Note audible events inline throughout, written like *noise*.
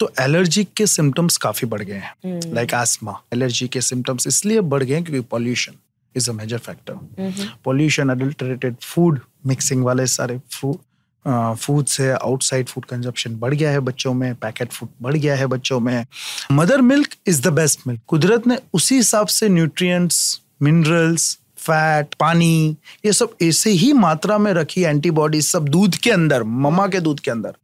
तो एलर्जी के सिम्टम्स काफी बढ़ गए हैं लाइक आसमा एलर्जी के सिम्टम्स इसलिए बढ़ गए क्योंकि pollution is a major factor pollution adulterated food mixing वाले सारे फूड फूड से आउटसाइड फूड कंजप्शन बढ़ गया है बच्चों में पैकेट फूड बढ़ गया है बच्चों में mother milk is the best milk कुदरत ने उसी हिसाब से न्यूट्रिएंट्स मिनरल्स फैट पानी ये सब ऐसे ही मात्रा में रखी एंटीबॉडीज सब दूध के अंदर ममा के दूध के अंदर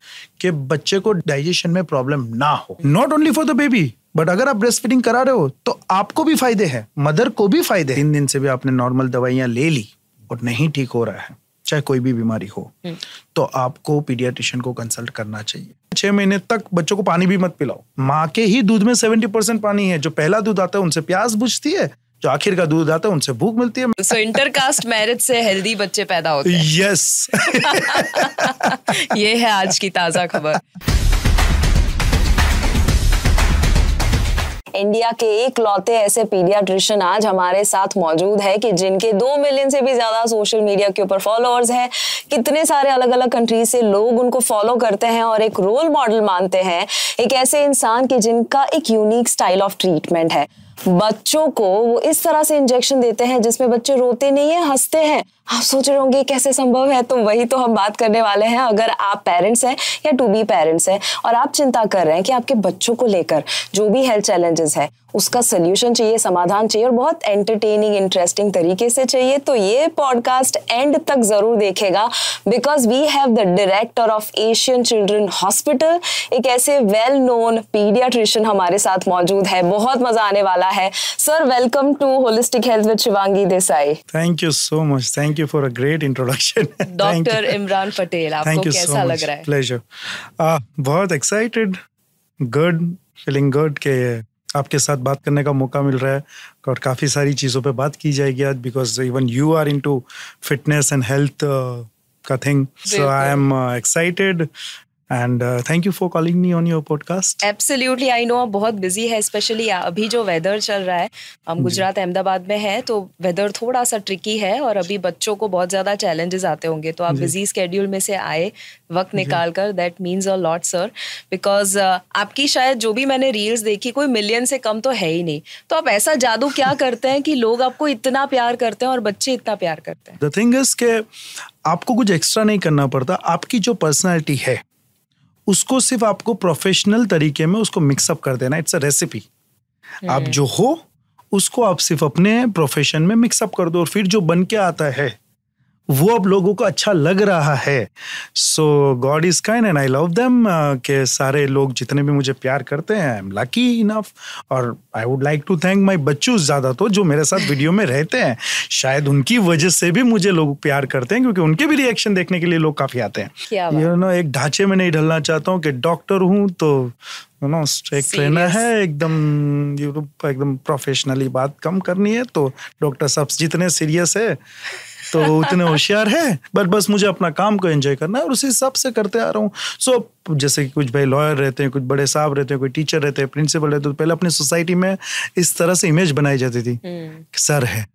कि बच्चे को डाइजेशन में प्रॉब्लम ना हो not only for the baby but अगर आप ब्रेस्ट फीडिंग करा रहे हो तो आपको भी फायदे हैं मदर को भी फायदे तीन दिन से भी आपने नॉर्मल दवाइयां ले ली और नहीं ठीक हो रहा है चाहे कोई भी बीमारी हो हम्म। तो आपको पीडियाट्रिशियन को कंसल्ट करना चाहिए छह महीने तक बच्चों को पानी भी मत पिलाओ माँ के ही दूध में सेवेंटी परसेंट पानी है जो पहला दूध आता है उनसे प्यास बुझती है जो आखिर का दूध आता है उनसे भूख मिलती है सो इंटरकास्ट मैरिज से हेल्दी बच्चे पैदा होते हैं यस *laughs* ये है आज की ताजा खबर इंडिया के एक लौते ऐसे पीडियाट्रिशियन आज हमारे साथ मौजूद है कि जिनके दो मिलियन से भी ज़्यादा सोशल मीडिया के ऊपर फॉलोअर्स हैं कितने सारे अलग अलग कंट्रीज से लोग उनको फॉलो करते हैं और एक रोल मॉडल मानते हैं एक ऐसे इंसान की जिनका एक यूनिक स्टाइल ऑफ ट्रीटमेंट है बच्चों को वो इस तरह से इंजेक्शन देते हैं जिसमें बच्चे रोते नहीं है हंसते हैं आप सोच रहे होंगे कैसे संभव है तो वही तो हम बात करने वाले हैं अगर आप पेरेंट्स हैं या टू बी पेरेंट्स हैं और आप चिंता कर रहे हैं कि आपके बच्चों को लेकर जो भी हेल्थ चैलेंजेस है उसका सोल्यूशन चाहिए समाधान चाहिए और बहुत एंटरटेनिंग इंटरेस्टिंग तरीके से चाहिए तो ये पॉडकास्ट एंड तक ज़रूर देखेगा because we have the director of Asian children hospital एक ऐसे वेल नोन पीडियाट्रिशियन हमारे साथ मौजूद है बहुत मज़ा आने वाला है sir welcome to holistic health with Shivangi Desai thank you so much thank you for a great introduction doctor Imran Patel आपको कैसा so लग रहा है प्लेजर uh, बहुत एक्साइटेड गुड फीलिंग गुड के आपके साथ बात करने का मौका मिल रहा है और काफ़ी सारी चीज़ों पे बात की जाएगी आज because even you are into fitness and health का thing so I am excited and thank you for calling me on your podcast absolutely I know आप बहुत बिजी है स्पेशली अभी जो वेदर चल रहा है हम गुजरात अहमदाबाद में है तो वेदर थोड़ा सा ट्रिकी है और अभी बच्चों को बहुत ज़्यादा चैलेंजेस आते होंगे तो आप बिजी स्केड्यूल में से आए वक्त निकाल कर that means a lot sir because आपकी शायद जो भी मैंने रील्स देखी कोई मिलियन से कम तो है ही नहीं तो आप ऐसा जादू क्या *laughs* करते हैं कि लोग आपको इतना प्यार करते हैं और बच्चे इतना प्यार करते हैं द थिंग इज के आपको कुछ एक्स्ट्रा नहीं करना पड़ता आपकी जो पर्सनैलिटी है उसको सिर्फ आपको प्रोफेशनल तरीके में उसको मिक्सअप कर देना इट्स अ रेसिपी आप जो हो उसको आप सिर्फ अपने प्रोफेशन में मिक्सअप कर दो और फिर जो बन के आता है वो अब लोगों को अच्छा लग रहा है so God is kind and I love them के सारे लोग जितने भी मुझे प्यार करते हैं आई एम लकी इनफ और I would like to thank my बच्चू ज़्यादा तो जो मेरे साथ वीडियो में रहते हैं शायद उनकी वजह से भी मुझे लोग प्यार करते हैं क्योंकि उनके भी रिएक्शन देखने के लिए लोग काफ़ी आते हैं यू नो एक ढांचे में नहीं ढलना चाहता हूँ कि डॉक्टर हूँ तो यू नो स्ट्रेक ट्रेनर है एकदम यूट्यूब एकदम प्रोफेशनली बात कम करनी है तो डॉक्टर साहब जितने सीरियस है तो उतने होशियार है बट बस मुझे अपना काम को एंजॉय करना है और उसी हिसाब से करते आ रहा हूँ सो so, जैसे कि कुछ भाई लॉयर रहते हैं कुछ बड़े साहब रहते हैं कोई टीचर रहते हैं प्रिंसिपल रहते हैं तो पहले अपनी सोसाइटी में इस तरह से इमेज बनाई जाती थी सर हम्म। है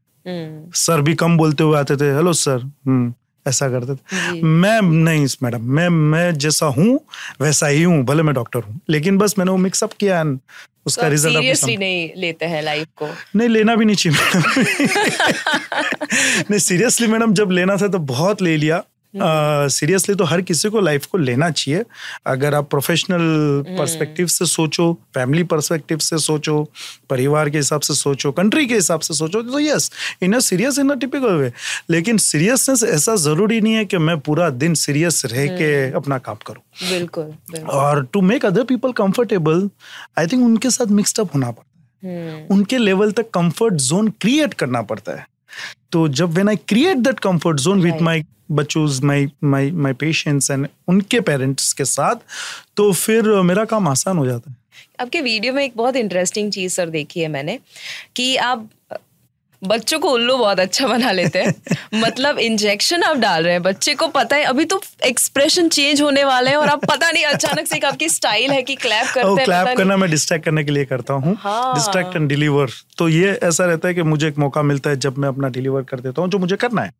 सर हम्म। भी कम बोलते हुए आते थे हेलो हम्म। सर ऐसा करते थे मैं नहीं मैडम मैं मैं जैसा हूँ वैसा ही हूँ भले मैं डॉक्टर हूँ लेकिन बस मैंने वो मिक्सअप किया है उसका रिजल्ट तो नहीं लेते हैं लाइफ को नहीं लेना भी नहीं चाहिए मैडम *laughs* नहीं सीरियसली मैडम जब लेना था तो बहुत ले लिया सीरियसली uh, तो हर किसी को लाइफ को लेना चाहिए अगर आप प्रोफेशनल हम्म। पर्सपेक्टिव से सोचो फैमिली पर्सपेक्टिव से सोचो परिवार के हिसाब से सोचो कंट्री के हिसाब से सोचो तो yes in a serious in a typical way लेकिन सीरियसनेस ऐसा ज़रूरी नहीं है कि मैं पूरा दिन सीरियस रह के हम्म। अपना काम करूँ बिल्कुल और to make other people comfortable I think उनके साथ मिक्सडअप होना पड़ता है हम्म। उनके लेवल तक कंफर्ट जोन क्रिएट करना पड़ता है तो जब when I create that comfort zone with my बचूज my my my patients and उनके पेरेंट्स के साथ तो फिर uh, मेरा काम आसान हो जाता है आपके वीडियो में एक बहुत इंटरेस्टिंग चीज़ सर देखी है मैंने कि आप बच्चों को उल्लू बहुत अच्छा बना लेते हैं *laughs* मतलब इंजेक्शन आप डाल रहे हैं बच्चे को पता है अभी तो एक्सप्रेशन चेंज होने वाले हैं और आप पता नहीं अचानक से आपकी स्टाइल है कि क्लैप करते हैं क्लैप करना मैं डिस्ट्रैक्ट करने के लिए करता हूँ डिस्ट्रैक्ट एंड डिलीवर तो ये ऐसा रहता है कि मुझे एक मौका मिलता है जब मैं अपना डिलीवर कर देता हूँ जो मुझे करना है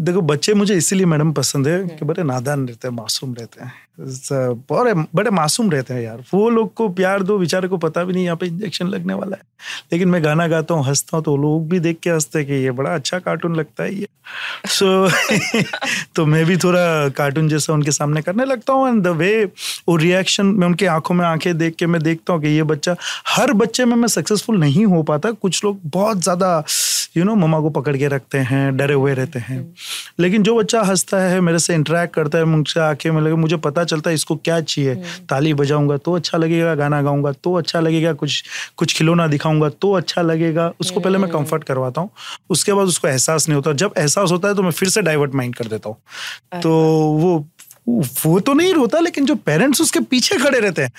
देखो बच्चे मुझे इसीलिए मैडम पसंद है कि हम्म। बड़े नादान रहते हैं मासूम रहते हैं Uh, बड़े मासूम रहते हैं यार वो लोग को प्यार दो बेचारे को पता भी नहीं यहाँ पे इंजेक्शन लगने वाला है लेकिन मैं गाना गाता हूँ हंसता हूँ तो लोग भी देख के हंसते कि ये बड़ा अच्छा कार्टून लगता है ये सो so, *laughs* तो मैं भी थोड़ा कार्टून जैसा उनके सामने करने लगता हूँ एंड द वे वो रिएक्शन मैं उनकी आंखों में आंखें देख के मैं देखता हूँ कि ये बच्चा हर बच्चे में मैं सक्सेसफुल नहीं हो पाता कुछ लोग बहुत ज़्यादा यू नो मम्मा को पकड़ के रखते हैं डरे हुए रहते हैं लेकिन जो बच्चा हंसता है मेरे से इंटरेक्ट करता है मुझसे आके लगे मुझे पता चलता है इसको क्या चाहिए हम्म। ताली बजाऊंगा तो अच्छा लगेगा गाना गाऊंगा तो अच्छा लगेगा कुछ कुछ खिलौना दिखाऊंगा तो अच्छा लगेगा उसको पहले मैं कंफर्ट करवाता हूँ उसके बाद उसको एहसास नहीं होता जब एहसास होता है तो मैं फिर से डाइवर्ट माइंड कर देता हूँ अच्छा। तो वो वो तो नहीं रोता लेकिन जो पेरेंट्स उसके पीछे खड़े रहते हैं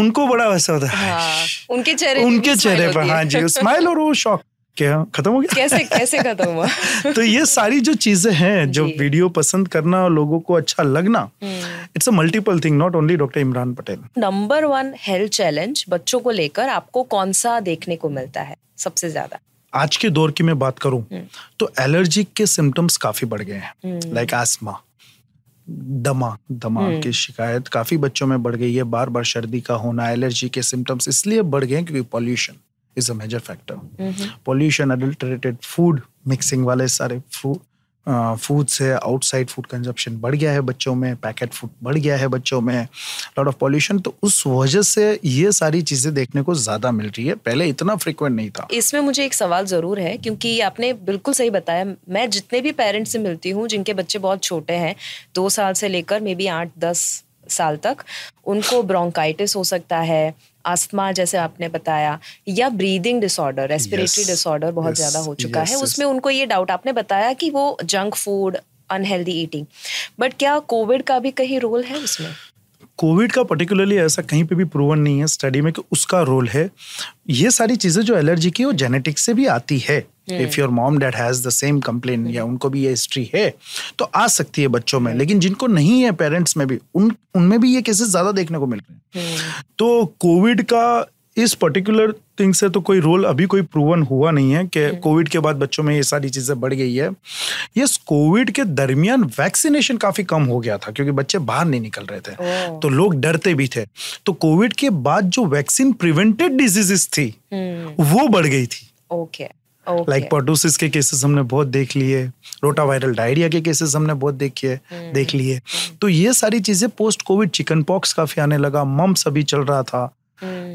उनको बड़ा वैसा होता है हाँ, उनके चेहरे उनके चेहरे पर हाँ जी स्माइल और वो शॉक खत्म हो गया कैसे कैसे खत्म हुआ *laughs* तो ये सारी जो चीजें हैं जो वीडियो पसंद करना और लोगों को अच्छा लगना it's a multiple thing not only doctor Imran Patel number one health challenge बच्चों को लेकर आपको कौन सा देखने को मिलता है सबसे ज्यादा आज के दौर की मैं बात करूं हम्म। तो एलर्जी के सिम्टम्स काफी बढ़ गए हैं लाइक हम्म। आसमा दमा दमा हम्म। की शिकायत काफी बच्चों में बढ़ गई है बार बार सर्दी का होना एलर्जी के सिम्टम्स इसलिए बढ़ गए क्योंकि pollution is a major factor pollution adulterated food mixing वाले सारे फूड फूड से आउटसाइड फूड कंजप्शन बढ़ गया है बच्चों में पैकेट फूड बढ़ गया है बच्चों में लॉट ऑफ पॉल्यूशन तो उस वजह से ये सारी चीज़ें देखने को ज़्यादा मिल रही है पहले इतना फ्रिक्वेंट नहीं था इसमें मुझे एक सवाल ज़रूर है क्योंकि आपने बिल्कुल सही बताया मैं जितने भी पेरेंट्स से मिलती हूँ जिनके बच्चे बहुत छोटे हैं दो साल से लेकर मे बी आठ दस साल तक उनको ब्रोंकाइटिस हो सकता है आस्थमा जैसे आपने बताया या ब्रीदिंग डिसऑर्डर रेस्पिरेटरी डिसऑर्डर बहुत yes, ज़्यादा हो चुका yes, है yes. उसमें उनको ये डाउट आपने बताया कि वो junk food unhealthy eating but क्या कोविड का भी कहीं रोल है उसमें कोविड का पर्टिकुलरली ऐसा कहीं पे भी प्रूवन नहीं है स्टडी में कि उसका रोल है ये सारी चीज़ें जो एलर्जी की वो जेनेटिक्स से भी आती है if your mom dad has the same complain या उनको भी ये हिस्ट्री है तो आ सकती है बच्चों में लेकिन जिनको नहीं है पेरेंट्स में भी उन उनमें भी ये केसेस ज्यादा देखने को मिल रहे हैं तो कोविड का इस पर्टिकुलर थिंग से तो कोई रोल अभी कोई प्रूवन हुआ नहीं है कि कोविड हम्म। के बाद बच्चों में ये सारी चीज़ें बढ़ गई है ये कोविड के दरमियान वैक्सीनेशन काफ़ी कम हो गया था क्योंकि बच्चे बाहर नहीं निकल रहे थे तो लोग डरते भी थे तो कोविड के बाद जो वैक्सीन प्रिवेंटेड डिजीजेस थी हम्म। वो बढ़ गई थी okay like okay. Pertussis like, के केसेस हमने बहुत देख लिए रोटा वायरल डायरिया के केसेस हमने बहुत देखिए हम्म। देख लिए तो ये सारी चीज़ें पोस्ट कोविड चिकन पॉक्स काफ़ी आने लगा मम्स अभी चल रहा था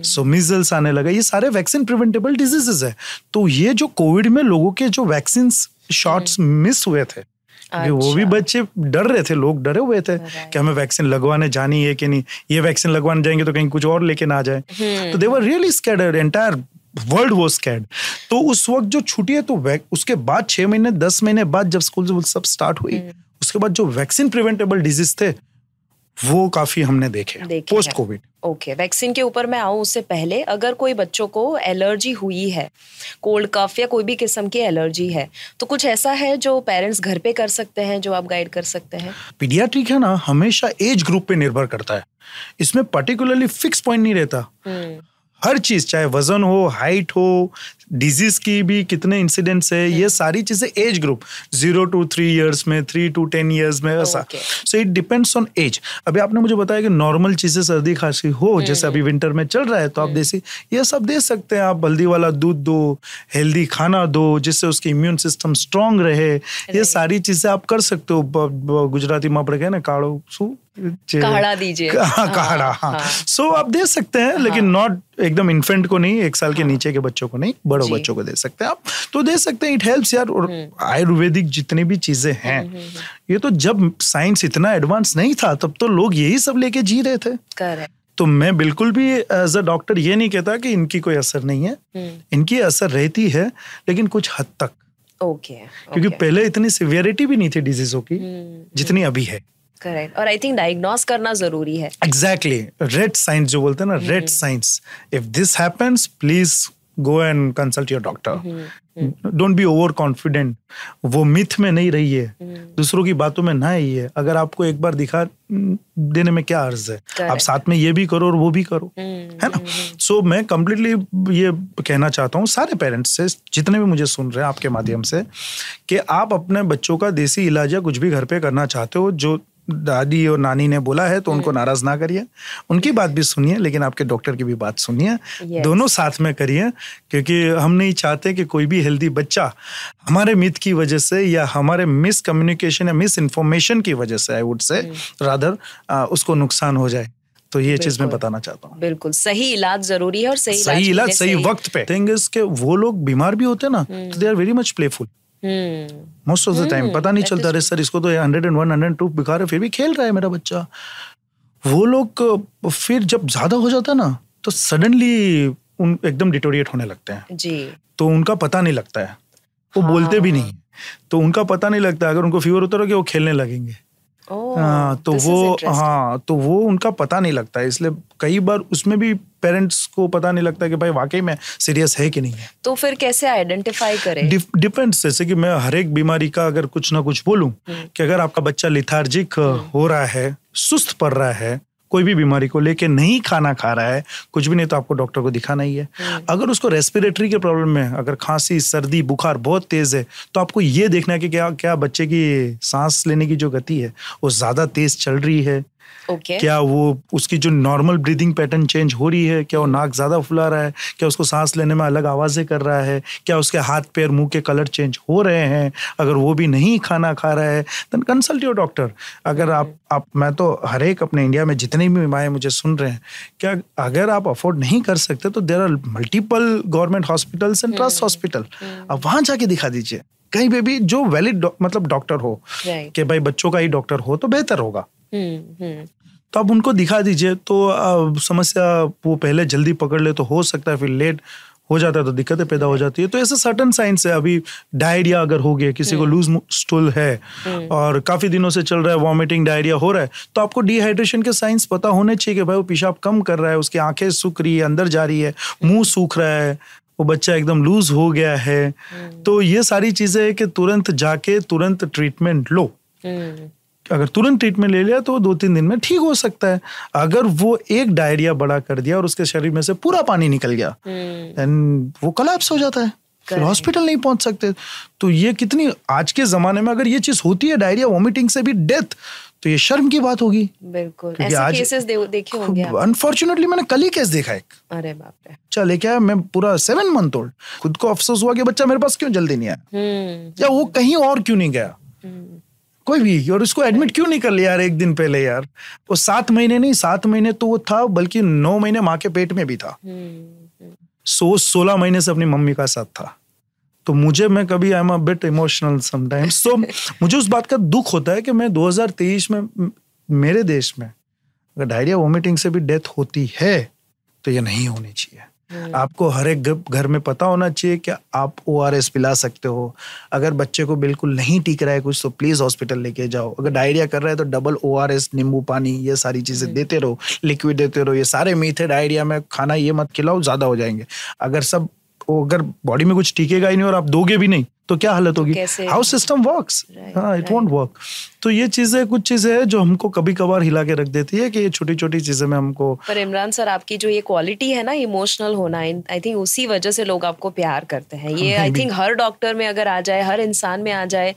सो मिजल्स आने लगा ये सारे वैक्सीन प्रिवेंटेबल डिजीजेस है तो ये जो कोविड में लोगों के जो वैक्सीन शॉट्स मिस हुए थे अच्छा। वो भी अच्छा। बच्चे डर रहे थे लोग डरे हुए थे कि हमें वैक्सीन लगवाने जानी है कि नहीं ये वैक्सीन लगवाने जाएंगे तो कहीं कुछ और लेके ना जाए हम्म। तो they were really scared entire world वो स्कैड तो उस वक्त जो छुट्टी है तो उसके बाद छह महीने दस महीने बाद जब स्कूल सब स्टार्ट हुई हम्म। उसके बाद जो वैक्सीन प्रिवेंटेबल डिजीज थे वो काफी हमने देखे पोस्ट कोविड ओके वैक्सीन के ऊपर मैं आऊँ उससे पहले अगर कोई बच्चों को एलर्जी हुई है कोल्ड कफ या कोई भी किस्म की एलर्जी है तो कुछ ऐसा है जो पेरेंट्स घर पे कर सकते हैं जो आप गाइड कर सकते हैं पीडियाट्रिक है ना हमेशा एज ग्रुप पे निर्भर करता है इसमें पर्टिकुलरली फिक्स पॉइंट नहीं रहता हम्म। हर चीज़ चाहे वजन हो हाइट हो डिजीज की भी कितने इंसिडेंट्स है ये हम्म। सारी चीज़ें age group zero to three years में थ्री टू टेन इयर्स में ऐसा so it depends on age अभी आपने मुझे बताया कि नॉर्मल चीज़ें सर्दी खांसी हो हम्म, जैसे अभी विंटर हम्म। में चल रहा है तो आप देसी ये सब दे सकते हैं आप हल्दी वाला दूध दो हेल्दी खाना दो जिससे उसकी इम्यून सिस्टम स्ट्रांग रहे ये सारी चीज़ें आप कर सकते हो गुजराती मापड़े पड़ गए ना काड़ो सू काढ़ा दीजिए हाँ, काढ़ा हाँ सो हाँ। आप दे सकते हैं लेकिन नॉट हाँ। एकदम इन्फेंट को नहीं एक साल के नीचे के बच्चों को नहीं बड़ों बच्चों को दे सकते हैं आप तो दे सकते हैं इट हेल्प्स यार और हम्म। आयुर्वेदिक जितनी भी चीजें हम्म, हैं हम्म, ये तो जब साइंस इतना एडवांस नहीं था तब तो लोग यही सब लेके जी रहे थे तो मैं बिल्कुल भी एज अ डॉक्टर ये नहीं कहता कि इनकी कोई असर नहीं है इनकी असर रहती है लेकिन कुछ हद तक ओके क्योंकि पहले इतनी सिवियरिटी भी नहीं थी डिजीजों की जितनी अभी है करेक्ट और आई थिंक डायग्नोस करना जरूरी है एग्जैक्टली रेड साइंस जो बोलते हैं ना red signs if this happens please go and consult your doctor don't be over confident वो मिथ में नहीं रही है हम्म। दूसरों की बातों में ना आई है अगर आपको एक बार दिखा हम्म, देने में क्या अर्ज है आप साथ में ये भी करो और वो भी करो हम्म, है ना सो मैं कम्प्लीटली ये कहना चाहता हूँ सारे पेरेंट्स से जितने भी मुझे सुन रहे हैं आपके माध्यम से कि आप अपने बच्चों का देसी इलाज या कुछ भी घर पे करना चाहते हो जो दादी और नानी ने बोला है तो उनको हम्म। नाराज ना करिए उनकी बात भी सुनिए लेकिन आपके डॉक्टर की भी बात सुनिए दोनों साथ में करिए क्योंकि हम नहीं चाहते कि कोई भी हेल्दी बच्चा हमारे मिथ की वजह से या हमारे मिस कम्युनिकेशन या मिस इन्फॉर्मेशन की वजह से आई वुड से राधर उसको नुकसान हो जाए तो ये चीज मैं बताना चाहता हूँ बिल्कुल सही इलाज जरूरी है और सही सही इलाज सही वक्त पे थिंग इज के वो लोग बीमार भी होते हैं ना हम्म। तो they are very much playful most of the time पता नहीं चलता अरे सर इसको तो hundred and one hundred and two बिखा रहे फिर भी खेल रहा है मेरा बच्चा वो लोग फिर जब ज्यादा हो जाता ना तो सडनली उन एकदम डिटोरिएट होने लगते हैं जी तो उनका पता नहीं लगता है वो हाँ। बोलते भी हाँ। नहीं तो उनका पता नहीं लगता अगर उनको फीवर उतरोगे वो खेलने लगेंगे Oh, आ, हाँ, तो वो हाँ तो वो उनका पता नहीं लगता है इसलिए कई बार उसमें भी पेरेंट्स को पता नहीं लगता कि भाई वाकई में सीरियस है कि नहीं है तो फिर कैसे आइडेंटिफाई करें डिपेंड्स जैसे कि मैं हर एक बीमारी का अगर कुछ ना कुछ बोलूं हम्म। कि अगर आपका बच्चा लिथार्जिक हम्म। हो रहा है सुस्त पड़ रहा है कोई भी बीमारी को लेके नहीं खाना खा रहा है कुछ भी नहीं तो आपको डॉक्टर को दिखाना ही है हम्म। अगर उसको रेस्पिरेटरी के प्रॉब्लम है अगर खांसी सर्दी बुखार बहुत तेज है तो आपको ये देखना है कि क्या क्या बच्चे की सांस लेने की जो गति है वो ज़्यादा तेज चल रही है okay. क्या वो उसकी जो नॉर्मल ब्रीदिंग पैटर्न चेंज हो रही है क्या वो नाक ज़्यादा फुला रहा है क्या उसको सांस लेने में अलग आवाज़ें कर रहा है क्या उसके हाथ पैर मुंह के कलर चेंज हो रहे हैं अगर वो भी नहीं खाना खा रहा है देन कंसल्ट योर डॉक्टर अगर आप आप मैं तो हर एक अपने इंडिया में जितने भी माएँ मुझे सुन रहे हैं क्या अगर आप अफोर्ड नहीं कर सकते तो there are multiple government hospitals and trust hospital आप वहाँ जाके दिखा दीजिए कहीं पे भी जो वैलिड मतलब डॉक्टर हो कि भाई बच्चों का ही डॉक्टर हो तो बेहतर होगा hmm, hmm. तो आप उनको दिखा दीजिए तो समस्या वो पहले जल्दी पकड़ ले तो हो सकता है फिर लेट हो जाता है तो दिक्कतें पैदा हो जाती है तो ऐसे सर्टन साइंस है अभी डायरिया अगर हो गया किसी को हम्म। लूज स्टूल है हम्म। और काफी दिनों से चल रहा है वॉमिटिंग डायरिया हो रहा है तो आपको डिहाइड्रेशन के साइंस पता होने चाहिए कि भाई वो पेशाब कम कर रहा है उसकी आंखें सूख रही है अंदर जा रही है मुंह सूख रहा है वो बच्चा एकदम लूज हो गया है हम्म। तो ये सारी चीजें है कि तुरंत जाके तुरंत ट्रीटमेंट लो अगर तुरंत ट्रीटमेंट ले लिया तो दो तीन दिन में ठीक हो सकता है अगर वो एक डायरिया बड़ा कर दिया और उसके शरीर में से पूरा पानी निकल गया देन हम्म। वो कलेप्स हो जाता है फिर हॉस्पिटल नहीं पहुंच सकते तो ये कितनी आज के जमाने में अगर ये चीज होती है डायरिया वॉमिटिंग से भी डेथ तो ये शर्म की बात होगी बिल्कुल ऐसे आज केसेस देखे होंगे अनफॉर्चुनेटली मैंने कल ही केस देखा एक अरे बाप रे अच्छा, लेके आया मैं पूरा सेवन मंथ ओल्ड खुद को अफसोस हुआ कि बच्चा मेरे पास क्यों जल्दी नहीं आया हम्म। या वो कहीं और क्यों नहीं गया हम्म। कोई भी और उसको एडमिट क्यों नहीं कर लिया यार एक दिन पहले यार वो सात महीने नहीं सात महीने तो वो था बल्कि नौ महीने माँ के पेट में भी था हम्म, हम्म। सो सोलह महीने से अपनी मम्मी का साथ था तो मुझे मैं कभी I am bit emotional sometimes so मुझे उस बात का दुख होता है कि मैं 2023 में मेरे देश में अगर डायरिया वोमिटिंग से भी डेथ होती है तो ये नहीं होनी चाहिए हम्म। आपको हर एक घर में पता होना चाहिए कि आप ओ आर एस पिला सकते हो अगर बच्चे को बिल्कुल नहीं टीक रहा है कुछ तो प्लीज़ हॉस्पिटल लेके जाओ अगर डायरिया कर रहा है तो डबल ओ आर एस नींबू पानी ये सारी चीज़ें हम्म। देते रहो लिक्विड देते रहो ये सारे मीठे डायरिया में खाना ये मत खिलाओ ज़्यादा हो जाएंगे अगर सब वो अगर बॉडी में कुछ टीकेगा ही नहीं और आप दोगे भी नहीं तो क्या हालत होगी हाउ सिस्टम वर्क हाँ इट वॉन्ट वर्क तो ये चीजें कुछ चीजें हैं जो हमको कभी कभार हिला के रख देती है कि ये छोटी छोटी चीजें में हमको पर इमरान सर आपकी जो ये क्वालिटी है ना इमोशनल होना आई थिंक उसी वजह से लोग आपको प्यार करते हैं ये आई *laughs* थिंक हर डॉक्टर में अगर आ जाए हर इंसान में आ जाए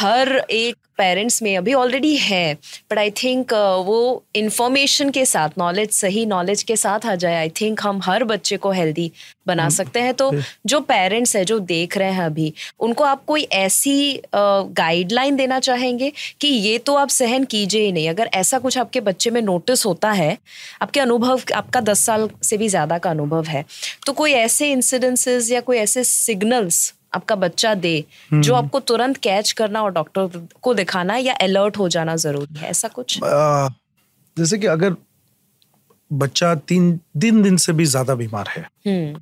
हर एक पेरेंट्स में अभी ऑलरेडी है बट आई थिंक वो इन्फॉर्मेशन के साथ नॉलेज सही नॉलेज के साथ आ जाए आई थिंक हम हर बच्चे को हेल्दी बना हम्म, सकते हैं तो जो पेरेंट्स है जो देख रहे हैं अभी उनको आप कोई ऐसी गाइडलाइन uh, देना चाहेंगे कि ये तो आप सहन कीजिए ही नहीं अगर ऐसा कुछ आपके बच्चे में नोटिस होता है आपके अनुभव आपका दस साल से भी ज़्यादा का अनुभव है तो कोई ऐसे इंसिडेंसेस या कोई ऐसे सिग्नल्स आपका बच्चा दे जो हम्म। आपको तुरंत कैच करना और डॉक्टर को दिखाना या अलर्ट हो जाना जरूरी है ऐसा कुछ जैसे कि अगर बच्चा तीन दिन दिन से भी ज्यादा बीमार है हम्म।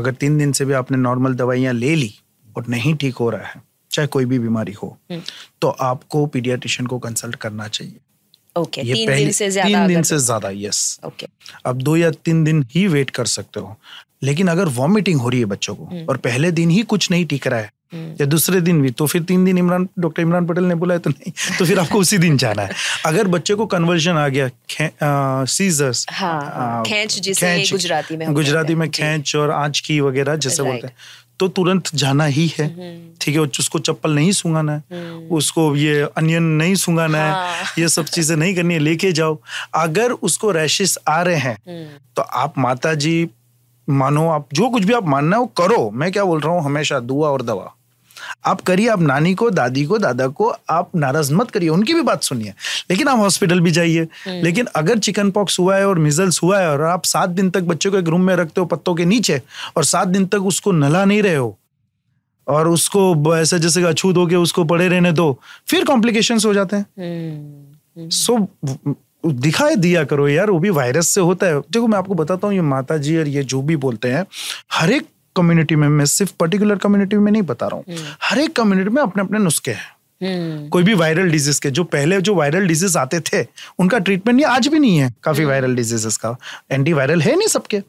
अगर तीन दिन से भी आपने नॉर्मल दवाइयां ले ली और नहीं ठीक हो रहा है चाहे कोई भी बीमारी हो हम्म। तो आपको पीडियाट्रिशियन को कंसल्ट करना चाहिए ओके okay, तीन दिन से ज्यादा तीन दिन से ज्यादा यस ओके अब दो या तीन दिन ही वेट कर सकते हो लेकिन अगर वॉमिटिंग हो रही है बच्चों को हम्म। और पहले दिन ही कुछ नहीं टिक रहा है हम्म। या दूसरे दिन भी तो फिर तीन दिन इमरान डॉक्टर इमरान पटेल ने बोला है तो नहीं तो फिर आपको उसी दिन जाना है अगर बच्चे को कन्वर्जन आ गया सीजर्स हाँ, हाँ, खेच गुजराती में गुजराती में खेच और आंच की वगैरह जैसे बोलते हैं तो तुरंत जाना ही है हम्म। ठीक है उसको चप्पल नहीं सुंगाना है उसको ये अनियन नहीं सुंगाना हाँ। है ये सब चीजें नहीं करनी है लेके जाओ अगर उसको रैशेस आ रहे हैं तो आप माता जी मानो आप जो कुछ भी आप मानना है वो करो मैं क्या बोल रहा हूँ हमेशा दुआ और दवा आप करिए आप नानी को दादी को दादा को आप नाराज मत करिए उनकी भी बात सुनिए लेकिन आप हॉस्पिटल भी जाइए हम्म। लेकिन अगर चिकन पॉक्स हुआ है और मिजल्स हुआ है और आप सात दिन तक बच्चे को एक रूम में रखते हो पत्तों के नीचे और सात दिन तक उसको नला नहीं रहे हो और उसको ऐसे जैसे अछूत हो गया उसको पड़े रहने दो फिर कॉम्प्लिकेशन हो जाते हैं सो हम्म, हम्म। दिखाई दिया करो यार वो भी वायरस से होता है देखो मैं आपको बताता हूँ ये माता जी और ये जो भी बोलते हैं हर एक कम्युनिटी में मैं सिर्फ पर्टिकुलर कम्युनिटी में नहीं बता रहा हूँ हम्म। हर एक कम्युनिटी में अपने अपने नुस्खे हैं हम्म। कोई भी वायरल डिजीज के जो पहले जो वायरल डिजीज आते थे उनका ट्रीटमेंट ये आज भी नहीं है काफी वायरल हम्म। डिजीजेस का एंटी वायरल है नहीं सबके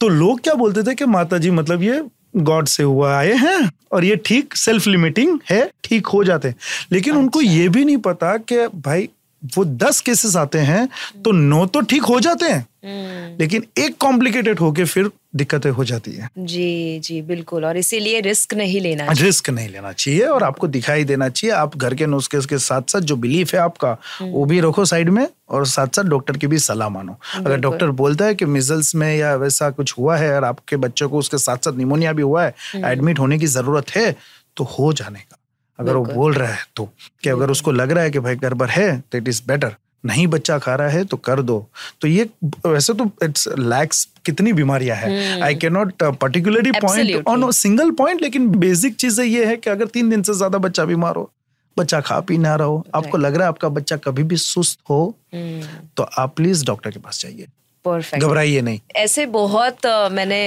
तो लोग क्या बोलते थे कि माता जी मतलब ये गॉड से हुआ आए हैं और ये ठीक सेल्फ लिमिटिंग है ठीक हो जाते हैं लेकिन अच्छा। उनको ये भी नहीं पता कि भाई वो दस केसेस आते हैं तो हम्म। नौ तो ठीक हो जाते हैं हम्म। लेकिन एक कॉम्प्लिकेटेड होके फिर दिक्कतें हो जाती है जी जी बिल्कुल और इसीलिए रिस्क नहीं लेना रिस्क नहीं लेना चाहिए और आपको दिखाई देना चाहिए आप घर के नुस्खे के साथ साथ जो बिलीफ है आपका हम्म। वो भी रखो साइड में और साथ साथ डॉक्टर की भी सलाह मानो अगर डॉक्टर बोलता है कि मिजल्स में या वैसा कुछ हुआ है और आपके बच्चों को उसके साथ साथ निमोनिया भी हुआ है एडमिट होने की जरूरत है तो हो जाने का अगर वो बोल रहा है तो कि अगर उसको लग रहा है कि भाई गड़बड़ है तो इट इज बेटर नहीं बच्चा खा रहा है तो कर दो तो ये वैसे तो इट्स लैक्स कितनी बीमारियां हैं I can not particularly point on single point लेकिन बेसिक चीजें ये है कि अगर तीन दिन से ज्यादा बच्चा बीमार हो बच्चा खा पी ना रहो आपको लग रहा है आपका बच्चा कभी भी सुस्त हो हम्म। तो आप प्लीज डॉक्टर के पास जाइए परफेक्ट घबराइए नहीं ऐसे बहुत uh, मैंने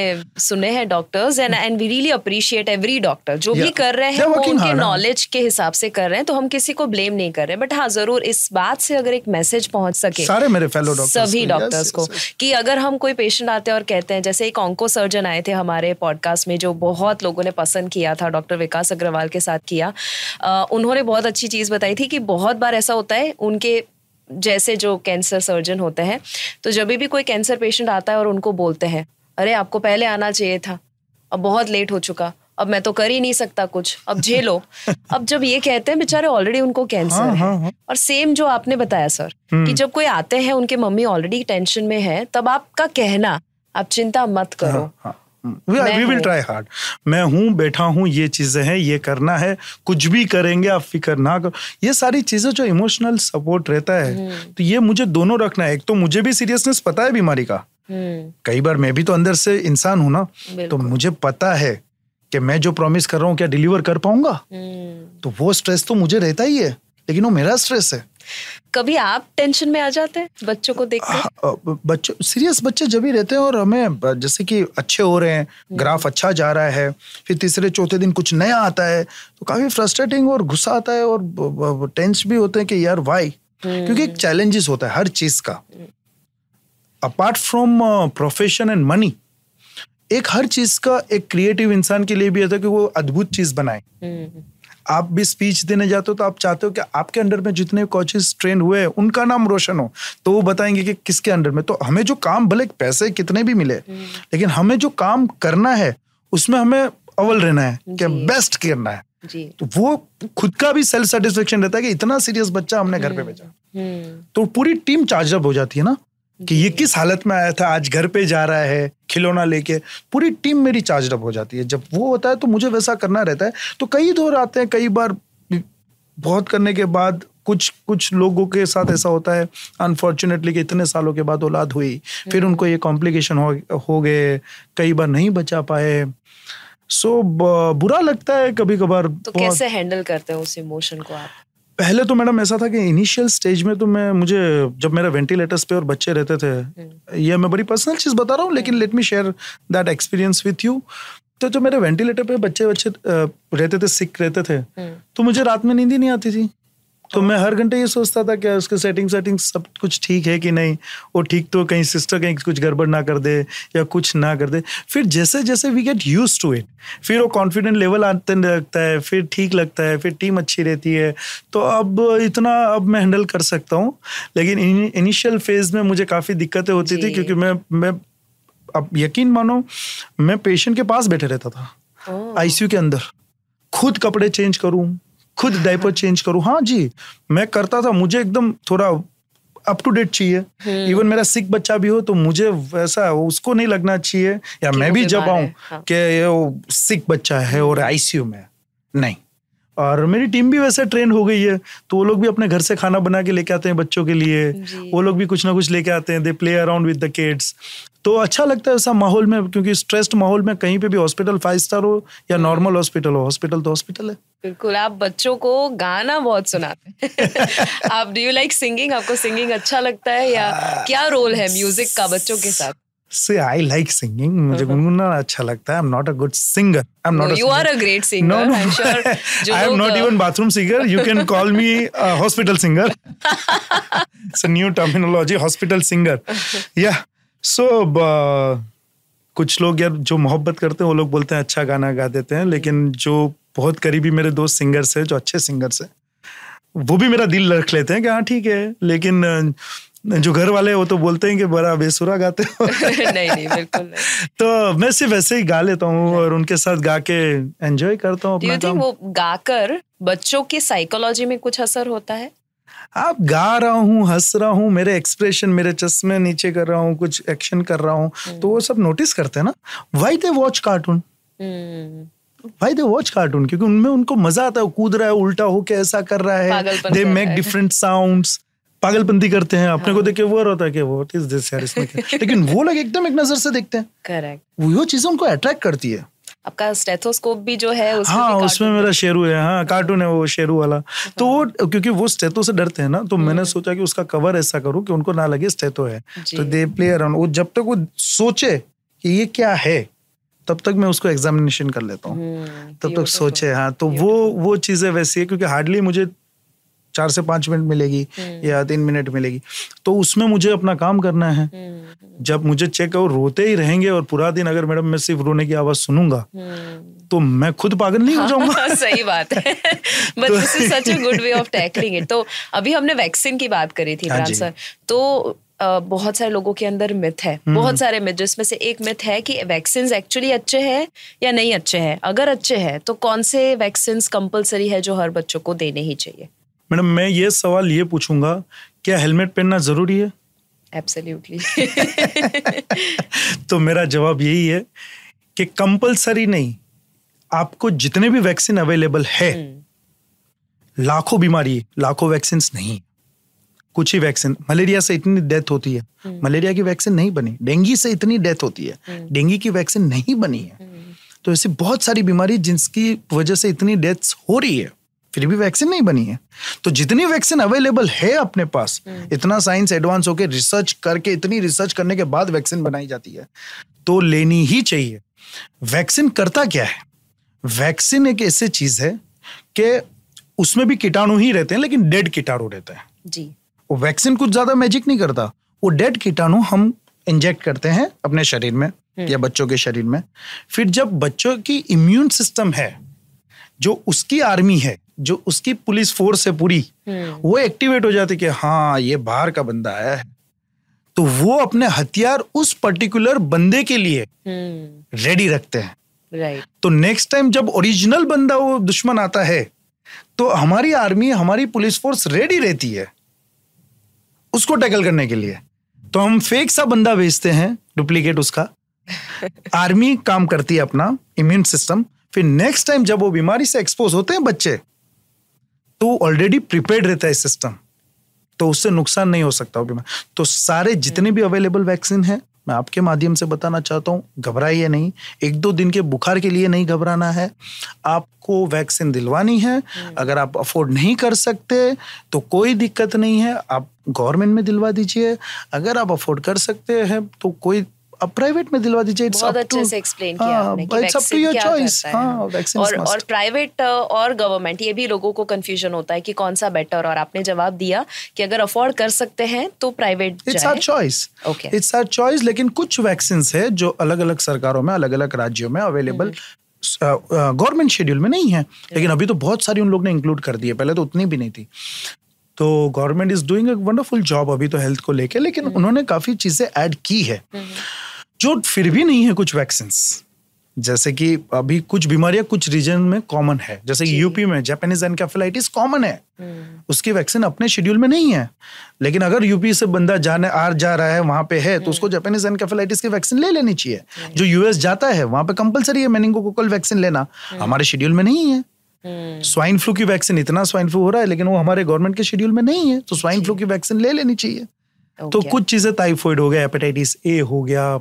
सुने हैं doctors and and we really appreciate every doctor जो भी कर रहे हैं वो उनके हाँ, नॉलेज के हिसाब से कर रहे हैं तो हम किसी को ब्लेम नहीं कर रहे बट हाँ जरूर इस बात से अगर एक मैसेज पहुंच सके सारे मेरे फेलो डॉक्टर्स सभी डॉक्टर्स को कि अगर हम कोई पेशेंट आते हैं और कहते हैं जैसे एक ऑंको सर्जन आए थे हमारे पॉडकास्ट में जो बहुत लोगों ने पसंद किया था डॉक्टर विकास अग्रवाल के साथ किया उन्होंने बहुत अच्छी चीज बताई थी कि बहुत बार ऐसा होता है उनके जैसे जो कैंसर सर्जन होते हैं तो जब भी कोई कैंसर पेशेंट आता है और उनको बोलते हैं अरे आपको पहले आना चाहिए था अब बहुत लेट हो चुका अब मैं तो कर ही नहीं सकता कुछ अब झेलो *laughs* अब जब ये कहते हैं बेचारे ऑलरेडी उनको कैंसर हाँ, है हाँ, हाँ. और सेम जो आपने बताया सर हम्म। कि जब कोई आते हैं उनके मम्मी ऑलरेडी टेंशन में है तब आपका कहना आप चिंता मत करो हाँ, हाँ. वी विल ट्राई हार्ड मैं हूँ बैठा हूँ ये चीजें हैं ये करना है कुछ भी करेंगे आप फिक्र ना करो ये सारी चीजें जो इमोशनल सपोर्ट रहता है हम्म। तो ये मुझे दोनों रखना है एक तो मुझे भी सीरियसनेस पता है बीमारी का हम्म। कई बार मैं भी तो अंदर से इंसान हूं ना तो मुझे पता है कि मैं जो प्रॉमिस कर रहा हूँ क्या डिलीवर कर पाऊंगा हम्म। तो वो स्ट्रेस तो मुझे रहता ही है लेकिन वो मेरा स्ट्रेस है कभी आप टेंशन में आ जाते हैं बच्चों को देख हाँ, बच्चों सीरियस बच्चे जब ही रहते हैं और हमें जैसे कि अच्छे हो रहे हैं ग्राफ हम्म। अच्छा जा रहा है फिर तीसरे चौथे दिन कुछ नया आता है तो काफी फ्रस्ट्रेटिंग और गुस्सा आता है और टेंस भी होते हैं कि यार वाई क्योंकि एक चैलेंजेस हम्म। होता है हर चीज का apart from profession and money एक हर चीज का एक क्रिएटिव इंसान के लिए भी होता है कि वो अद्भुत चीज बनाए हम्म। आप भी स्पीच देने जाते हो तो आप चाहते हो कि आपके अंडर में जितने कोचेज ट्रेन हुए हैं उनका नाम रोशन हो तो वो बताएंगे कि किसके अंडर में तो हमें जो काम भले पैसे कितने भी मिले हम्म। लेकिन हमें जो काम करना है उसमें हमें अव्वल रहना है कि बेस्ट करना है जी। तो वो खुद का भी सेल्फ सेटिस्फेक्शन रहता है कि इतना सीरियस बच्चा हमने घर पे हम्म। भेजा हम्म। तो पूरी टीम चार्जअप हो जाती है ना कि ये किस हालत में आया था आज घर पे जा रहा है खिलौना लेके पूरी टीम मेरी चार्ज अप हो जाती है जब वो होता है तो मुझे वैसा करना रहता है तो कई दौर आते हैं कई बार बहुत करने के बाद कुछ कुछ लोगों के साथ ऐसा होता है अनफॉर्चुनेटली कि इतने सालों के बाद औलाद हुई फिर उनको ये कॉम्प्लिकेशन हो हो गए कई बार नहीं बचा पाए सो so, बुरा लगता है कभी कभार तो कैसे हैंडल करते हैं उस इमोशन को आप पहले तो मैडम ऐसा था कि इनिशियल स्टेज में तो मैं मुझे जब मेरे वेंटिलेटर्स पे और बच्चे रहते थे हम्म। ये मैं बड़ी पर्सनल चीज़ बता रहा हूँ लेकिन let me share that experience with you तो जब मेरे वेंटिलेटर पे बच्चे बच्चे रहते थे सिक रहते थे हम्म। तो मुझे रात में नींद ही नहीं आती थी तो मैं हर घंटे ये सोचता था क्या उसके सेटिंग सेटिंग सब कुछ ठीक है कि नहीं वो ठीक तो कहीं सिस्टर कहीं कुछ गड़बड़ ना कर दे या कुछ ना कर दे फिर जैसे जैसे we get use to it फिर वो कॉन्फिडेंट लेवल आते लगता है फिर ठीक लगता है फिर टीम अच्छी रहती है तो अब इतना अब मैं हैंडल कर सकता हूँ लेकिन इनिशियल फेज में मुझे काफ़ी दिक्कतें होती थी क्योंकि मैं मैं अब यकीन मानो मैं पेशेंट के पास बैठे रहता था आईसीयू के अंदर खुद कपड़े चेंज करूँ खुद डायपर चेंज करूँ हाँ जी मैं करता था मुझे एकदम थोड़ा अप टू डेट चाहिए इवन हम्म। मेरा सिख बच्चा भी हो तो मुझे वैसा उसको नहीं लगना चाहिए या मैं भी जब आऊँ हाँ। कि ये सिख बच्चा है और आईसीयू में नहीं और मेरी टीम भी वैसे ट्रेन हो गई है तो वो लोग भी अपने घर से खाना बना के लेके आते हैं बच्चों के लिए वो लोग भी कुछ ना कुछ लेके आते हैं they play around with the kids तो अच्छा लगता है ऐसा माहौल में क्योंकि स्ट्रेस्ड माहौल में कहीं पे भी हॉस्पिटल फाइव स्टार हो या नॉर्मल हॉस्पिटल हो हॉस्पिटल तो हॉस्पिटल है बिल्कुल आप बच्चों को गाना बहुत सुनाते हैं *laughs* आप डू यू लाइक सिंगिंग आपको सिंगिंग अच्छा लगता है या हाँ। क्या रोल है म्यूजिक का बच्चों के साथ से आई लाइक सिंगिंग मुझे uh-huh. गुनगुना अच्छा लगता है I good singer I am not you singer you can call me hospital singer new terminology hospital singer या सो कुछ लोग यार जो मोहब्बत करते हैं वो लोग बोलते हैं अच्छा गाना गा देते हैं लेकिन जो बहुत करीबी मेरे दोस्त सिंगर्स है जो अच्छे सिंगर्स है वो भी मेरा दिल रख लेते हैं कि हाँ ठीक है लेकिन जो घर वाले वो तो बोलते हैं कि बड़ा बेसुरा गाते हो *laughs* नहीं नहीं बिल्कुल नहीं तो मैं सिर्फ ऐसे ही गा लेता हूँ हाँ। और उनके साथ गा के एंजॉय करता हूँ अपना वो गाकर बच्चों की साइकोलॉजी में कुछ असर होता है आप गा रहा हूँ हंस रहा हूँ मेरे एक्सप्रेशन मेरे चश्मे नीचे कर रहा हूँ कुछ एक्शन कर रहा हूँ हम्म। तो वो सब नोटिस करते हैं ना वाई दे वॉच कार्टून भाई दे वॉच कार्टून क्योंकि उनमें उनको मजा आता है कूद रहा है उल्टा होके ऐसा कर रहा है दे मेक डिफरेंट साउंड्स पागलपंती करते हैं अपने को हाँ। देख के वो होता है कि व्हाट इज दिस यार इसमें क्या *laughs* लेकिन वो लोग एकदम एक नजर से देखते हैं करेक्ट वो यो चीजें उनको अट्रैक्ट करती है आपका स्टेथोस्कोप भी जो है उसमें हाँ उसमें मेरा शेरू है हाँ कार्टून है वो शेरू वाला हाँ। तो वो क्योंकि वो स्टेथो से डरते हैं ना तो मैंने हम्म। सोचा कि उसका कवर ऐसा करूं कि उनको ना लगे स्टेथो है तो दे प्ले अराउंड वो जब तक वो सोचे कि ये क्या है तब तक मैं उसको एग्जामिनेशन कर लेता हूँ हम्म, तब तक तो सोचे हाँ तो वो तो वो चीजें वैसी है क्योंकि हार्डली मुझे चार से पांच मिनट मिलेगी हम्म। या तीन मिनट मिलेगी तो उसमें मुझे अपना काम करना है हम्म। जब मुझे चेक और रोते ही रहेंगे और पूरा दिन अगर मैडम मैं सिर्फ रोने की आवाज सुनूंगा हम्म। तो मैं खुद पागल नहीं हो हाँ, जाऊंगा हाँ, सही बात है but this is such a good way of tackling it तो अभी हमने वैक्सीन की बात करी थी हाँ सर तो बहुत सारे लोगों के अंदर मिथ है बहुत सारे मिथ जिसमें से एक मिथ है कि वैक्सीन एक्चुअली अच्छे हैं या नहीं अच्छे हैं अगर अच्छे हैं तो कौन से वैक्सीन कंपलसरी है जो हर बच्चों को देने ही चाहिए मैडम मैं ये सवाल ये पूछूंगा क्या हेलमेट पहनना जरूरी है एब्सोल्युटली *laughs* तो मेरा जवाब यही है कि कंपलसरी नहीं आपको जितने भी वैक्सीन अवेलेबल है हम्म। लाखों बीमारी लाखों वैक्सीन नहीं कुछ ही वैक्सीन मलेरिया से इतनी डेथ होती है हम्म। मलेरिया की वैक्सीन नहीं बनी डेंगू से इतनी डेथ होती है हम्म। डेंगू की वैक्सीन नहीं बनी है तो ऐसी बहुत सारी बीमारी जिसकी वजह से इतनी डेथ्स हो रही है फिर भी वैक्सीन नहीं बनी है तो जितनी वैक्सीन अवेलेबल है अपने पास हम्म। इतना साइंस एडवांस होकर रिसर्च करके इतनी रिसर्च करने के बाद वैक्सीन बनाई जाती है तो लेनी ही चाहिए वैक्सीन करता क्या है वैक्सीन एक ऐसी चीज है कि उसमें भी कीटाणु ही रहते हैं लेकिन डेड कीटाणु रहते हैं जी वो वैक्सीन कुछ ज्यादा मैजिक नहीं करता वो डेड कीटाणु हम इंजेक्ट करते हैं अपने शरीर में हम्म। या बच्चों के शरीर में फिर जब बच्चों की इम्यून सिस्टम है जो उसकी आर्मी है जो उसकी पुलिस फोर्स है पूरी हम्म। वो एक्टिवेट हो जाती कि हाँ ये बाहर का बंदा आया है तो वो अपने हथियार उस पर्टिकुलर बंदे के लिए रेडी हम्म। रखते हैं तो नेक्स्ट टाइम जब ओरिजिनल बंदा वो दुश्मन आता है तो हमारी आर्मी हमारी पुलिस फोर्स रेडी रहती है उसको टैकल करने के लिए तो हम फेक सा बंदा भेजते हैं डुप्लीकेट उसका आर्मी *laughs* काम करती है अपना इम्यून सिस्टम फिर नेक्स्ट टाइम जब वो बीमारी से एक्सपोज होते हैं बच्चे तो ऑलरेडी प्रिपेयर्ड रहता है सिस्टम तो उससे नुकसान नहीं हो सकता बीमार तो सारे जितने भी अवेलेबल वैक्सीन है मैं आपके माध्यम से बताना चाहता हूँ घबराइए नहीं एक दो दिन के बुखार के लिए नहीं घबराना है आपको वैक्सीन दिलवानी है अगर आप अफोर्ड नहीं कर सकते तो कोई दिक्कत नहीं है आप गवर्नमेंट में दिलवा दीजिए अगर आप अफोर्ड कर सकते हैं तो कोई अब प्राइवेट में दिलवा दीजिए इट्स अच्छे से एक्सप्लेन किया हाँ, आपने it's up to your choice और और प्राइवेट uh, और गवर्नमेंट ये भी लोगों को कंफ्यूजन होता है कि कौन सा बेटर और आपने जवाब दिया कि अगर अफोर्ड कर सकते हैं तो private it's our choice okay it's our choice लेकिन कुछ वैक्सीन है जो अलग-अलग सरकारों में अलग-अलग राज्यों में अवेलेबल गवर्नमेंट शेड्यूल में नहीं है लेकिन अभी तो बहुत सारी उन लोग ने इंक्लूड कर दिए पहले तो उतनी भी नहीं थी तो government is doing a wonderful job अभी तो हेल्थ को लेके लेकिन हम्म। उन्होंने काफी चीजें ऐड की है हम्म। जो फिर भी नहीं है कुछ वैक्सीन जैसे कि अभी कुछ बीमारियां कुछ रीजन में कॉमन है जैसे यूपी में जापानीज एनकेफेलाइटिस कॉमन है हम्म। उसकी वैक्सीन अपने शेड्यूल में नहीं है लेकिन अगर यूपी से बंदा जाने आ जा रहा है वहां पे है तो उसको जापानीज हम्म। एनकेफेलाइटिस की वैक्सीन ले लेनी चाहिए हम्म। जो यूएस जाता है वहां पे कंपलसरी है मेनिंगोकोकल वैक्सीन लेना हमारे शेड्यूल में नहीं है स्वाइन फ्लू की वैक्सीन इतना स्वाइन फ्लू हो रहा है लेकिन वो हमारे गवर्नमेंट के शेड्यूल में नहीं है तो स्वाइन फ्लू की वैक्सीन ले लेनी चाहिए तो कुछ चीज़ें टाइफॉइड हो गया हेपेटाइटिस ए हो गया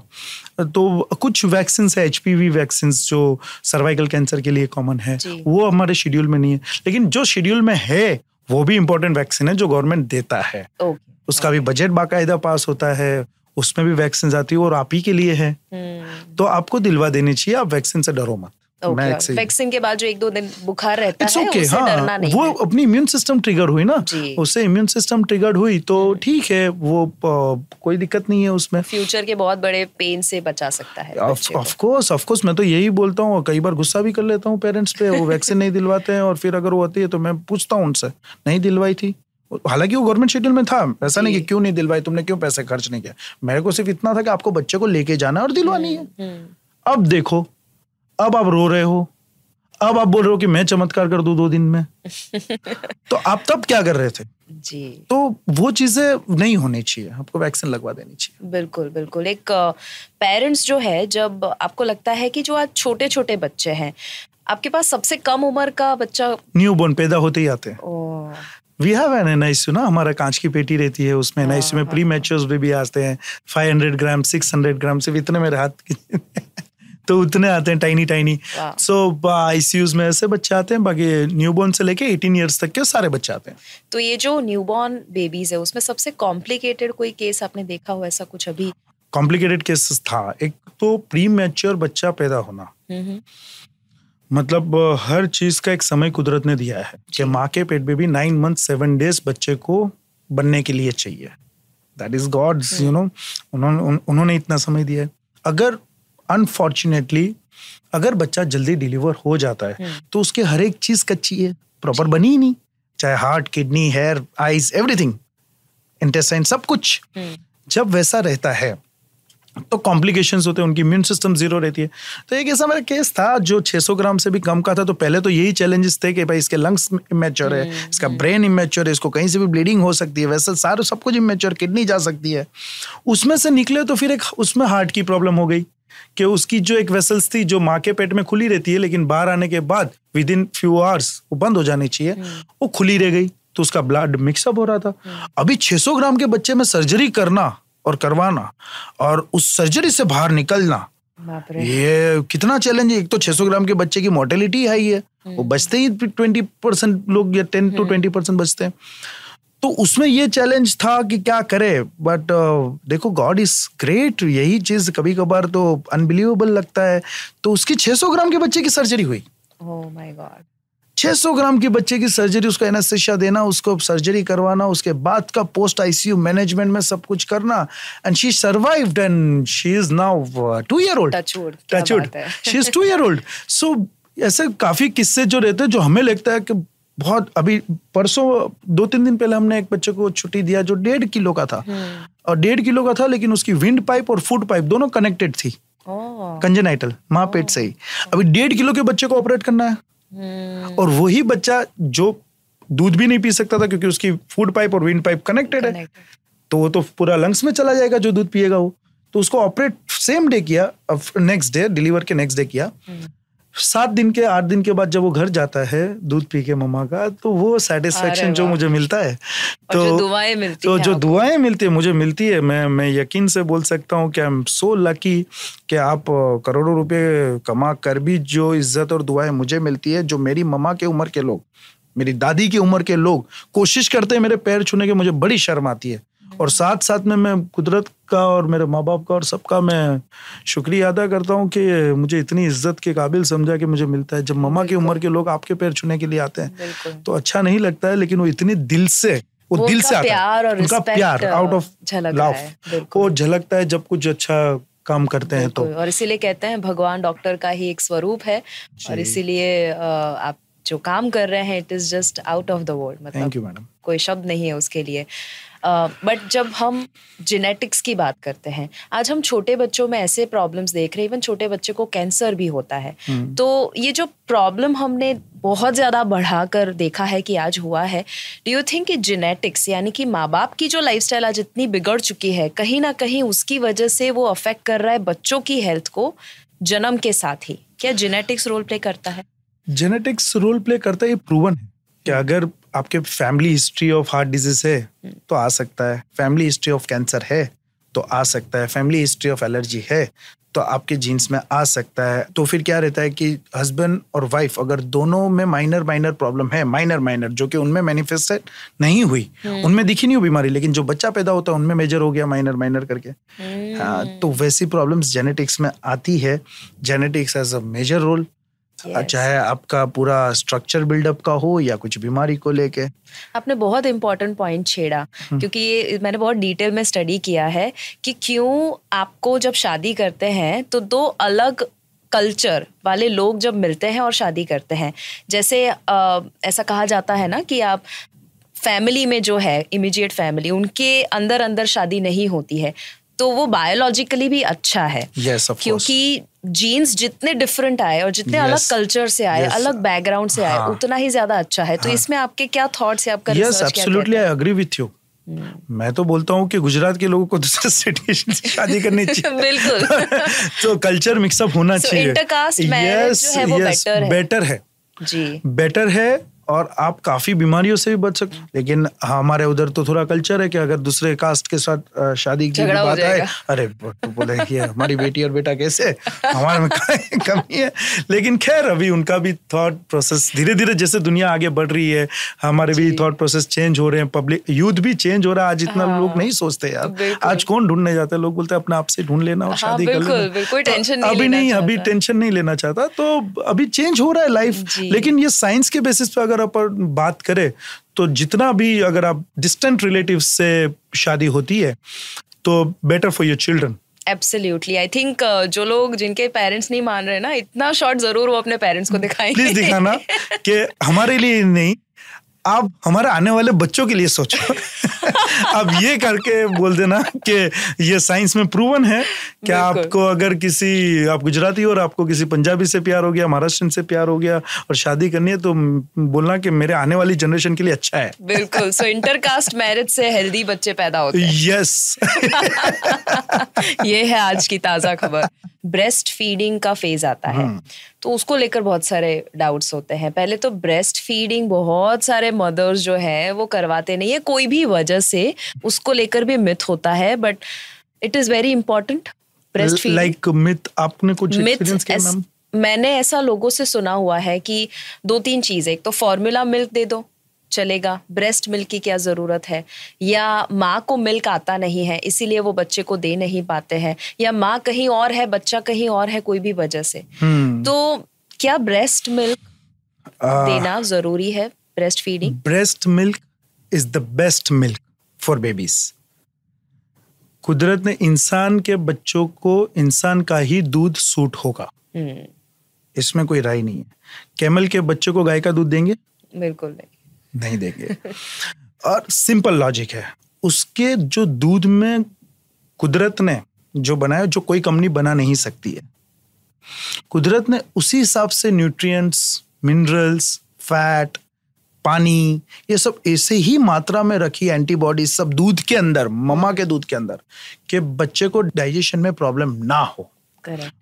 तो कुछ वैक्सीन है एच वैक्सीन जो सर्वाइकल कैंसर के लिए कॉमन है वो हमारे शेड्यूल में नहीं है लेकिन जो शेड्यूल में है वो भी इम्पोर्टेंट वैक्सीन है जो गवर्नमेंट देता है उसका okay. भी बजट बाकायदा पास होता है उसमें भी वैक्सीन आती है और आप ही के लिए है hmm. हम्म। तो आपको दिलवा देनी चाहिए आप वैक्सीन से डरो मत वैक्सीन oh, के बाद जो एक दो दिन बुखार रहता It's है okay, उससे हाँ, डरना नहीं वो अपनी इम्यून सिस्टम ट्रिगर हुई ना उससे इम्यून सिस्टम ट्रिगर हुई तो हम्म। ठीक है वो कोई दिक्कत नहीं है उसमें फ्यूचर के बहुत बड़े पेन से बचा सकता है ऑफ कोर्स ऑफ कोर्स मैं तो यही बोलता हूँ कई बार गुस्सा भी कर लेता हूँ पेरेंट्स पे वो वैक्सीन नहीं दिलवाते हैं और फिर अगर वो आती है तो मैं पूछता हूँ उनसे नहीं दिलवाई थी हालांकि वो गवर्नमेंट शेड्यूल में था ऐसा नहीं कि क्यों नहीं दिलवाई तुमने क्यों पैसे खर्च नहीं किया मेरे को सिर्फ इतना था कि आपको बच्चे को लेके जाना और दिलवानी हम्म, है हम्म। अब देखो अब आप रो रहे हो अब आप बोल रहे हो कि मैं चमत्कार कर दू दो दिन में तो *laughs* आप तब क्या कर रहे थे जी तो वो चीजें नहीं होनी चाहिए आपको वैक्सीन लगवा देनी चाहिए बिल्कुल बिल्कुल एक पेरेंट्स जो है जब आपको लगता है कि जो आज छोटे छोटे बच्चे हैं आपके पास सबसे कम उम्र का बच्चा न्यू बोर्न पैदा होते ही आते हैं we have an an NICU ना हमारा कांच की पेटी रहती है उसमें एन हाँ, एनआईसीयू में प्री हाँ, मेच्योर्स हाँ। भी, भी आते हैं 500 ग्राम 600 ग्राम सिर्फ इतने में हाथ तो उतने आते हैं टाइनी टाइनी सो आईसीयूज में ऐसे बच्चे आते हैं बाकी न्यू बॉर्न से लेके एटीन ईयर्स तक के सारे बच्चे आते हैं तो ये जो न्यू बॉर्न बेबीज है उसमें सबसे कॉम्प्लिकेटेड कोई केस आपने देखा हो ऐसा कुछ अभी कॉम्प्लिकेटेड केसेस था एक तो प्री मेच्योर बच्चा पैदा होना हम्म, हम्म। मतलब हर चीज का एक समय कुदरत ने दिया है कि माँ के पेट में भी नाइन मंथ सेवन डेज बच्चे को बनने के लिए चाहिए that is God's you know उन्होंने उन्होंने इतना समय दिया है अगर अनफॉर्चुनेटली अगर बच्चा जल्दी डिलीवर हो जाता है हम्म। तो उसके हर एक चीज कच्ची है प्रॉपर बनी ही नहीं चाहे heart kidney hair eyes everything intestine सब कुछ हम्म। जब वैसा रहता है तो कॉम्प्लिकेशंस होते हैं उनकी इम्यून सिस्टम जीरो रहती है तो एक ऐसा मेरा केस था जो 600 ग्राम से भी कम का था तो पहले तो यही चैलेंजेस थे कि भाई इसके लंग्स इमेच्योर है हम्म। इसका ब्रेन इमेच्योर है इसको कहीं से भी ब्लीडिंग हो सकती है वैसे सारे सब कुछ इमेच्योर किडनी जा सकती है उसमें से निकले तो फिर एक उसमें हार्ट की प्रॉब्लम हो गई कि उसकी जो एक वेसल्स थी जो माँ के पेट में खुली रहती है लेकिन बाहर आने के बाद विद इन फ्यू आवर्स वो बंद हो जानी चाहिए हम्म। वो खुली रह गई तो उसका ब्लड मिक्सअप हो रहा था हम्म। अभी 600 ग्राम के बच्चे में सर्जरी करना और करवाना और उस सर्जरी से बाहर निकलना ये कितना चैलेंज है एक तो 600 ग्राम के बच्चे की मोर्टेलिटी हाई है वो हम्म। बचते ही ट्वेंटी परसेंट लोग या टेन टू ट्वेंटी परसेंट बचते हैं तो उसमें ये चैलेंज था कि क्या करे बट uh, देखो गॉड इज ग्रेट यही चीज कभी कभार तो अनबिलीवेबल लगता है तो उसकी 600 ग्राम के बच्चे की सर्जरी हुई oh 600 ग्राम के बच्चे की सर्जरी उसको एनेस्थेसिया देना उसको सर्जरी करवाना उसके बाद का पोस्ट आईसीयू मैनेजमेंट में सब कुछ करना and she survived and she is now two year old touchwood she is two year old so ऐसे काफी किस्से जो रहते हैं जो हमें लगता है कि बहुत अभी परसों दो तीन दिन पहले हमने एक बच्चे को छुट्टी दिया जो डेढ़ किलो का था हम्म। और डेढ़ किलो का था लेकिन उसकी विंड पाइप और फूड पाइप दोनों कनेक्टेड थी कंजेनाइटल माँ पेट से ही अभी डेढ़ किलो के बच्चे को ऑपरेट करना है हम्म। और वही बच्चा जो दूध भी नहीं पी सकता था क्योंकि उसकी फूड पाइप और विंड पाइप कनेक्टेड है तो वो तो पूरा लंग्स में चला जाएगा जो दूध पिएगा वो तो उसको ऑपरेट सेम डे किया नेक्स्ट डे डिलीवर के नेक्स्ट डे किया हम्म। सात दिन के आठ दिन के बाद जब वो घर जाता है दूध पी के मम्मा का तो वो सेटिस्फेक्शन जो मुझे मिलता है तो जो दुआएं मिलती तो जो दुआएं मिलती है मुझे मिलती है मैं मैं यकीन से बोल सकता हूँ कि आई एम सो लकी कि आप करोड़ों रुपए कमा कर भी जो इज्जत और दुआएं मुझे मिलती है जो मेरी मम्मा के उम्र के लोग मेरी दादी की उम्र के लोग कोशिश करते हैं मेरे पैर छूने के मुझे बड़ी शर्म आती है और साथ साथ में मैं कुदरत का और मेरे माँ बाप का और सबका मैं शुक्रिया अदा करता हूँ कि मुझे इतनी इज्जत के काबिल समझा कि मुझे मिलता है जब मम्मा की उम्र के लोग आपके पैर छूने के लिए आते हैं तो अच्छा नहीं लगता है लेकिन वो इतनी दिल से वो, वो दिल से आता प्यार और उनका प्यार आउट ऑफ लव वो झलकता है जब कुछ अच्छा काम करते हैं तो और इसीलिए कहते हैं भगवान डॉक्टर का ही एक स्वरूप है और इसीलिए आप जो काम कर रहे हैं it is just out of the world मतलब कोई शब्द नहीं है उसके लिए बट जब हम जेनेटिक्स की बात करते हैं आज हम छोटे बच्चों में ऐसे प्रॉब्लम्स देख रहे हैं इवन छोटे बच्चे को कैंसर भी होता है हम्म। तो ये जो प्रॉब्लम हमने बहुत ज़्यादा बढ़ा कर देखा है कि आज हुआ है डू यू थिंक कि जेनेटिक्स यानी कि माँ बाप की जो लाइफ आज इतनी बिगड़ चुकी है कहीं ना कहीं उसकी वजह से वो अफेक्ट कर रहा है बच्चों की हेल्थ को जन्म के साथ ही क्या जेनेटिक्स रोल प्ले करता है जेनेटिक्स रोल प्ले करता है ये प्रूवन है कि अगर आपके family history of heart disease है तो आ सकता है फैमिली हिस्ट्री ऑफ कैंसर है तो आ सकता है फैमिली हिस्ट्री ऑफ एलर्जी है तो आपके जीन्स में आ सकता है तो फिर क्या रहता है कि हस्बैंड और वाइफ अगर दोनों में माइनर माइनर प्रॉब्लम है माइनर माइनर जो कि उनमें मैनिफेस्टेड नहीं हुई hmm. उनमें दिखी नहीं हुई बीमारी लेकिन जो बच्चा पैदा होता है उनमें मेजर हो गया माइनर माइनर करके hmm. हाँ तो वैसी प्रॉब्लम्स जेनेटिक्स में आती है genetics as a major role चाहे आपका पूरा स्ट्रक्चर बिल्डअप का हो या कुछ बीमारी को लेके आपने बहुत इंपॉर्टेंट पॉइंट छेड़ा हम्म। क्योंकि ये मैंने बहुत डिटेल में स्टडी किया है कि क्यों आपको जब शादी करते हैं तो दो अलग कल्चर वाले लोग जब मिलते हैं और शादी करते हैं जैसे आ, ऐसा कहा जाता है ना कि आप फैमिली में जो है इमीडिएट फैमिली उनके अंदर अंदर शादी नहीं होती है तो वो बायोलॉजिकली भी अच्छा है yes, क्योंकि जीन्स जितने डिफरेंट आए और जितने yes, अलग कल्चर से आए yes, अलग बैकग्राउंड से हाँ, आए उतना ही ज्यादा अच्छा है तो हाँ, तो इसमें आपके क्या थॉट्स है आपका yes absolutely I agree with you मैं तो बोलता हूँ कि गुजरात के लोगों को दूसरे तो सिटी *laughs* से शादी करनी चाहिए *laughs* बिल्कुल *laughs* तो कल्चर मिक्सअप होना so, चाहिए बेटर है जी बेटर है और आप काफ़ी बीमारियों से भी बच सकते लेकिन हमारे उधर तो थोड़ा कल्चर है कि अगर दूसरे कास्ट के साथ शादी की बात आए अरे तो बोले कि हमारी बेटी और बेटा कैसे हमारे में कमी है लेकिन खैर अभी उनका भी थॉट प्रोसेस धीरे धीरे जैसे दुनिया आगे बढ़ रही है हमारे भी थॉट प्रोसेस चेंज हो रहे हैं पब्लिक यूथ भी चेंज हो रहा है आज इतना हाँ। लोग नहीं सोचते यार आज कौन ढूंढने जाते लोग बोलते हैं अपने आप से ढूंढ लेना और हाँ, शादी कर लेना अभी तो नहीं अभी टेंशन नहीं लेना चाहता तो अभी चेंज हो रहा है लाइफ लेकिन ये साइंस के बेसिस पे अगर अगर अपन बात करें तो जितना भी अगर आप डिस्टेंट रिलेटिव से शादी होती है तो better for your children absolutely I think जो लोग जिनके पेरेंट्स नहीं मान रहे ना इतना शॉर्ट जरूर वो अपने पेरेंट्स को hmm. दिखाएंगे प्लीज दिखाना कि हमारे लिए नहीं आप हमारे आने वाले बच्चों के लिए सोचो अब *laughs* ये करके बोल देना कि ये साइंस में प्रूवन है कि आपको अगर किसी आप गुजराती हो और आपको किसी पंजाबी से प्यार हो गया महाराष्ट्र से प्यार हो गया और शादी करनी है तो बोलना कि मेरे आने वाली जनरेशन के लिए अच्छा है बिल्कुल सो इंटरकास्ट मैरिज से हेल्दी बच्चे पैदा होते हैं यस *laughs* ये है आज की ताजा खबर ब्रेस्ट फीडिंग का फेज आता है हम्म। तो उसको लेकर बहुत सारे डाउट्स होते हैं पहले तो ब्रेस्ट फीडिंग बहुत सारे मदर्स जो है वो करवाते नहीं है कोई भी वजह से उसको लेकर भी मिथ होता है but it is very important breast like myth आपने कुछ एक्सपीरियंस किया मैम मैंने ऐसा लोगों से सुना हुआ है कि दो तीन चीज़ एक तो फॉर्मूला मिल्क दे दो चलेगा ब्रेस्ट मिल्क की क्या ज़रूरत है या माँ को मिल्क आता नहीं है इसीलिए वो बच्चे को दे नहीं पाते हैं या माँ कहीं और है बच्चा कहीं और है कोई भी वजह से हम्म। तो क्या ब्रेस्ट मिल्क देना ज़रूरी है breast feeding breast milk is the best milk for babies कुदरत ने इंसान के बच्चों को इंसान का ही दूध सूट होगा हम्म। इसमें कोई राय नहीं है कैमल के बच्चों को गाय का दूध देंगे बिल्कुल नहीं नहीं देंगे और सिंपल लॉजिक है उसके जो दूध में कुदरत ने जो बनाया जो कोई कंपनी बना नहीं सकती है कुदरत ने उसी हिसाब से न्यूट्रिएंट्स मिनरल्स फैट पानी ये सब ऐसे ही मात्रा में रखी एंटीबॉडीज सब दूध के अंदर ममा के दूध के अंदर कि बच्चे को डाइजेशन में प्रॉब्लम ना हो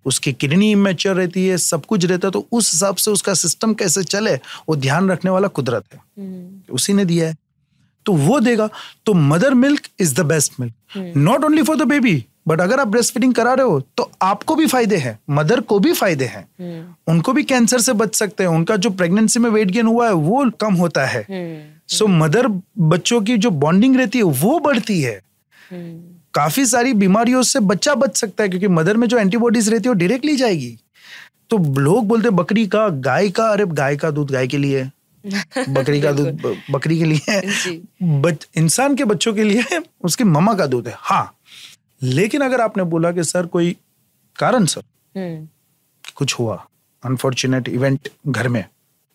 उसकी किडनी इमेच्योर रहती है सब कुछ रहता है तो उस हिसाब से उसका सिस्टम कैसे चले वो ध्यान रखने वाला कुदरत है हम्म। उसी ने दिया है तो वो देगा तो mother milk is the best milk not only for the baby but अगर आप ब्रेस्ट फीडिंग करा रहे हो तो आपको भी फायदे हैं मदर को भी फायदे हैं हम्म। उनको भी कैंसर से बच सकते हैं उनका जो प्रेगनेंसी में वेट गेन हुआ है वो कम होता है सो हम्म। मदर so, बच्चों की जो बॉन्डिंग रहती है वो बढ़ती है काफी सारी बीमारियों से बच्चा बच सकता है क्योंकि मदर में जो एंटीबॉडीज रहती है वो डायरेक्टली जाएगी तो लोग बोलते बकरी का गाय का अरे गाय का दूध गाय के लिए *laughs* बकरी का दूध बकरी के लिए बच इंसान के बच्चों के लिए उसके ममा का दूध है हाँ लेकिन अगर आपने बोला कि सर कोई कारण सर हम्म। कुछ हुआ अनफॉर्चुनेट इवेंट घर में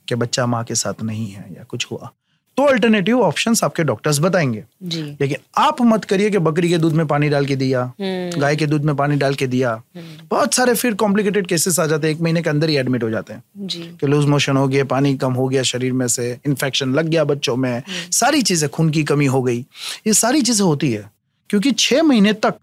कि बच्चा माँ के साथ नहीं है या कुछ हुआ तो अल्टरनेटिव ऑप्शंस आपके डॉक्टर्स बताएंगे लेकिन आप मत करिए कि बकरी के दूध में पानी डाल के दिया हम्म। गाय के दूध में पानी डाल के दिया हम्म। बहुत सारे फिर कॉम्प्लिकेटेड केसेस आ जाते हैं एक महीने के अंदर ही एडमिट हो जाते हैं कि लूज मोशन हो गया पानी कम हो गया शरीर में से इन्फेक्शन लग गया बच्चों में हम्म। सारी चीजें खून की कमी हो गई ये सारी चीजें होती है क्योंकि छह महीने तक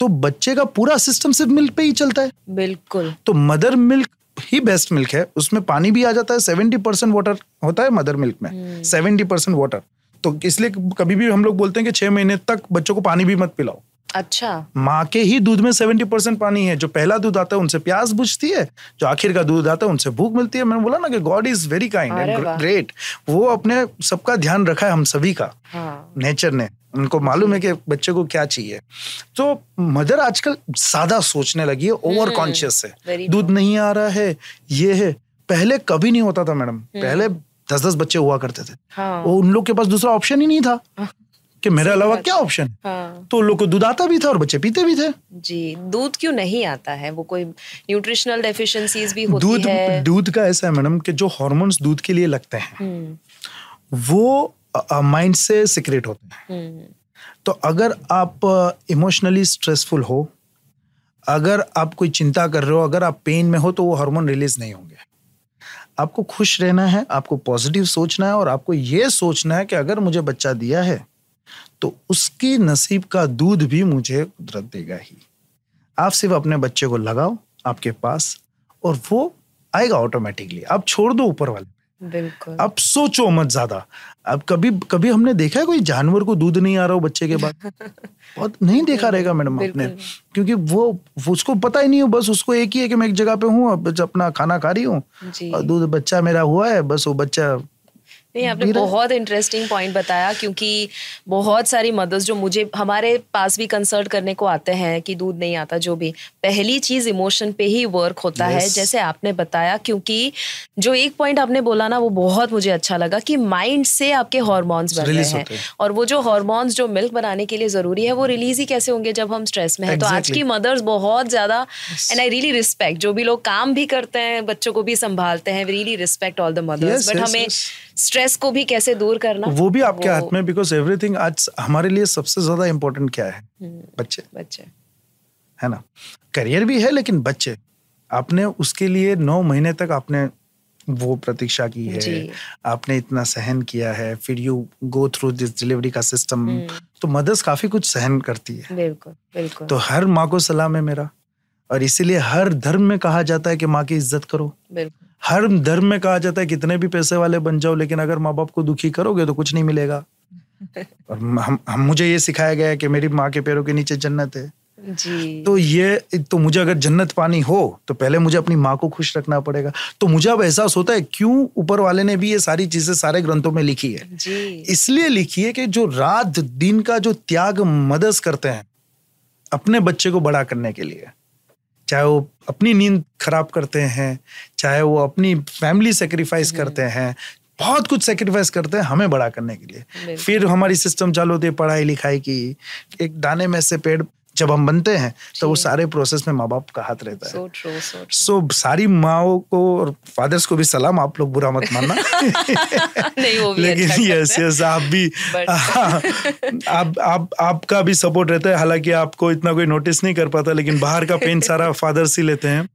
तो बच्चे का पूरा सिस्टम सिर्फ मिल्क पे ही चलता है बिल्कुल तो मदर मिल्क ही बेस्ट मिल्क है उसमें पानी भी आ जाता है सेवेंटी परसेंट वाटर होता है मदर मिल्क में सेवेंटी परसेंट वाटर तो इसलिए कभी भी हम लोग बोलते हैं कि छह महीने तक बच्चों को पानी भी मत पिलाओ अच्छा माँ के ही दूध में सेवेंटी परसेंट पानी है जो पहला दूध आता है उनसे प्यास बुझती है जो आखिर का दूध आता है उनसे भूख मिलती है मैंने बोला ना कि God is very kind and great वो अपने सबका ध्यान रखा है हम सभी का हाँ। नेचर ने उनको मालूम है कि बच्चे को क्या चाहिए तो मदर आजकल ज्यादा सोचने लगी है ओवर हम्म। कॉन्शियस है दूध नहीं आ रहा है ये है पहले कभी नहीं होता था मैडम हम्म। पहले दस दस बच्चे हुआ करते थे हाँ। वो उन लोग के पास दूसरा ऑप्शन ही नहीं था हाँ। कि मेरे अलावा क्या ऑप्शन हाँ। तो लोग को दूध आता भी था और बच्चे पीते भी थे जी दूध क्यों नहीं आता है वो कोई न्यूट्रिशनल डेफिशिएंसीज भी होती दूध है दूध का ऐसा है मैडम कि जो हॉर्मोन्स दूध के लिए लगते हैं हम्म। वो माइंड से सिक्रेट होते हैं हम्म। तो अगर आप इमोशनली स्ट्रेसफुल हो अगर आप कोई चिंता कर रहे हो अगर आप पेन में हो तो वो हार्मोन रिलीज नहीं होंगे आपको खुश रहना है आपको पॉजिटिव सोचना है और आपको ये सोचना है कि अगर मुझे बच्चा दिया है तो उसके नसीब का दूध भी मुझे कुदरत देगा ही आप सिर्फ अपने बच्चे को लगाओ आपके पास और वो आएगा ऑटोमेटिकली आप छोड़ दो ऊपर वाले बिल्कुल अब सोचो मत ज्यादा अब कभी कभी हमने देखा है कोई जानवर को दूध नहीं आ रहा हो बच्चे के बाद *laughs* बहुत नहीं देखा रहेगा मैडम आपने क्योंकि वो, उसको पता ही नहीं हो बस उसको एक ही है कि मैं एक जगह पे हूँ अपना खाना खा रही हूँ दूध बच्चा मेरा हुआ है बस वो बच्चा नहीं आपने बहुत इंटरेस्टिंग पॉइंट बताया क्योंकि बहुत सारी मदर्स जो मुझे हमारे पास भी कंसल्ट करने को आते हैं कि दूध नहीं आता जो भी पहली चीज इमोशन पे ही वर्क होता yes. है जैसे आपने बताया क्योंकि जो एक पॉइंट आपने बोला ना वो बहुत मुझे अच्छा लगा कि माइंड से आपके हॉर्मोन्स बन रहे हैं और वो जो हॉर्मोन्स जो मिल्क बनाने के लिए जरूरी है वो रिलीज ही कैसे होंगे जब हम स्ट्रेस में है exactly. तो आज की मदर्स बहुत ज्यादा एंड आई रियली रिस्पेक्ट जो भी लोग काम भी करते हैं बच्चों को भी संभालते हैं really respect all the mothers but हमें स्ट्रेस को भी कैसे दूर करना वो भी आपके हाथ में बिकॉज एवरीथिंग आज हमारे लिए सबसे ज्यादा इम्पोर्टेंट क्या है हम्म, बच्चे बच्चे है ना करियर भी है लेकिन बच्चे आपने उसके लिए नौ महीने तक आपने वो प्रतीक्षा की है आपने इतना सहन किया है फिर you go through this delivery का सिस्टम हम्म। तो मदर्स काफी कुछ सहन करती है बिल्कुल बिल्कुल तो हर माँ को सलाम है मेरा और इसीलिए हर धर्म में कहा जाता है कि माँ की इज्जत करो बिल्कुल हर धर्म में कहा जाता है कितने भी पैसे वाले बन जाओ लेकिन अगर माँ बाप को दुखी करोगे तो कुछ नहीं मिलेगा *laughs* और हम, हम मुझे ये सिखाया गया है कि मेरी माँ के पैरों के नीचे जन्नत है जी। तो ये तो मुझे अगर जन्नत पानी हो तो पहले मुझे अपनी माँ को खुश रखना पड़ेगा तो मुझे अब एहसास होता है क्यों ऊपर वाले ने भी ये सारी चीजें सारे ग्रंथों में लिखी है इसलिए लिखी है कि जो रात दिन का जो त्याग मदद करते हैं अपने बच्चे को बड़ा करने के लिए चाहे वो अपनी नींद खराब करते हैं चाहे वो अपनी फैमिली हम्म। सेक्रीफाइस करते हैं बहुत कुछ सेक्रीफाइस करते हैं हमें बड़ा करने के लिए फिर हमारी सिस्टम चालू होती है पढ़ाई लिखाई की एक दाने में से पेड़ जब हम बनते हैं तो वो सारे प्रोसेस में माँ बाप का हाथ रहता है सो so so सारी माओ को और फादर्स को भी सलाम आप लोग बुरा मत मानना *laughs* लेकिन यस अच्छा यस आप भी *laughs* हाँ, आप आप आपका भी सपोर्ट रहता है हालांकि आपको इतना कोई नोटिस नहीं कर पाता लेकिन बाहर का पेन सारा फादर्स *laughs* ही लेते हैं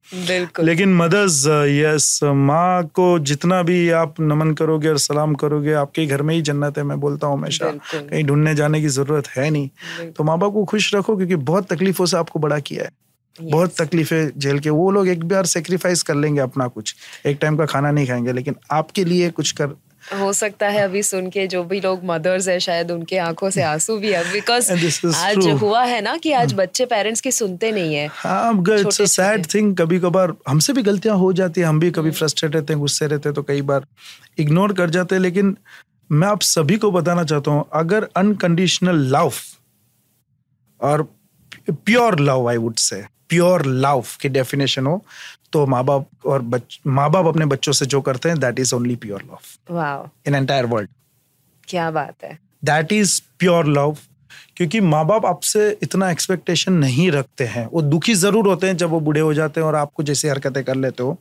लेकिन मदर्स यस माँ को जितना भी आप नमन करोगे और सलाम करोगे आपके घर में ही जन्नत है मैं बोलता हूँ हमेशा कहीं ढूंढने जाने की जरूरत है नहीं तो माँ बाप को खुश रखो क्योंकि बहुत तकलीफों से आपको बड़ा किया है yes. बहुत तकलीफें झेल के वो लोग एक बार सेक्रीफाइस कर लेंगे अपना कुछ एक टाइम का खाना नहीं खाएंगे लेकिन आपके लिए कुछ कर हो सकता है अभी सुन के जो भी लोग मदर्स है शायद उनके आंखों से आंसू भी है बिकॉज आज true. हुआ है ना कि आज हाँ। बच्चे पेरेंट्स की सुनते नहीं है इट्स अ सैड थिंग कभी कभार हमसे भी गलतियां हो जाती है हम भी कभी फ्रस्ट्रेट hmm. रहते हैं गुस्से रहते हैं तो कई बार इग्नोर कर जाते हैं लेकिन मैं आप सभी को बताना चाहता हूँ अगर अनकंडीशनल लव और pure love I would say pure love की डेफिनेशन हो तो माँ बाप और माँ बाप अपने बच्चों से जो करते हैं that is only pure love in entire world क्या बात है दैट इज प्योर लव क्योंकि माँ बाप आपसे इतना एक्सपेक्टेशन नहीं रखते हैं वो दुखी जरूर होते हैं जब वो बूढ़े हो जाते हैं और आपको जैसी हरकतें कर लेते हो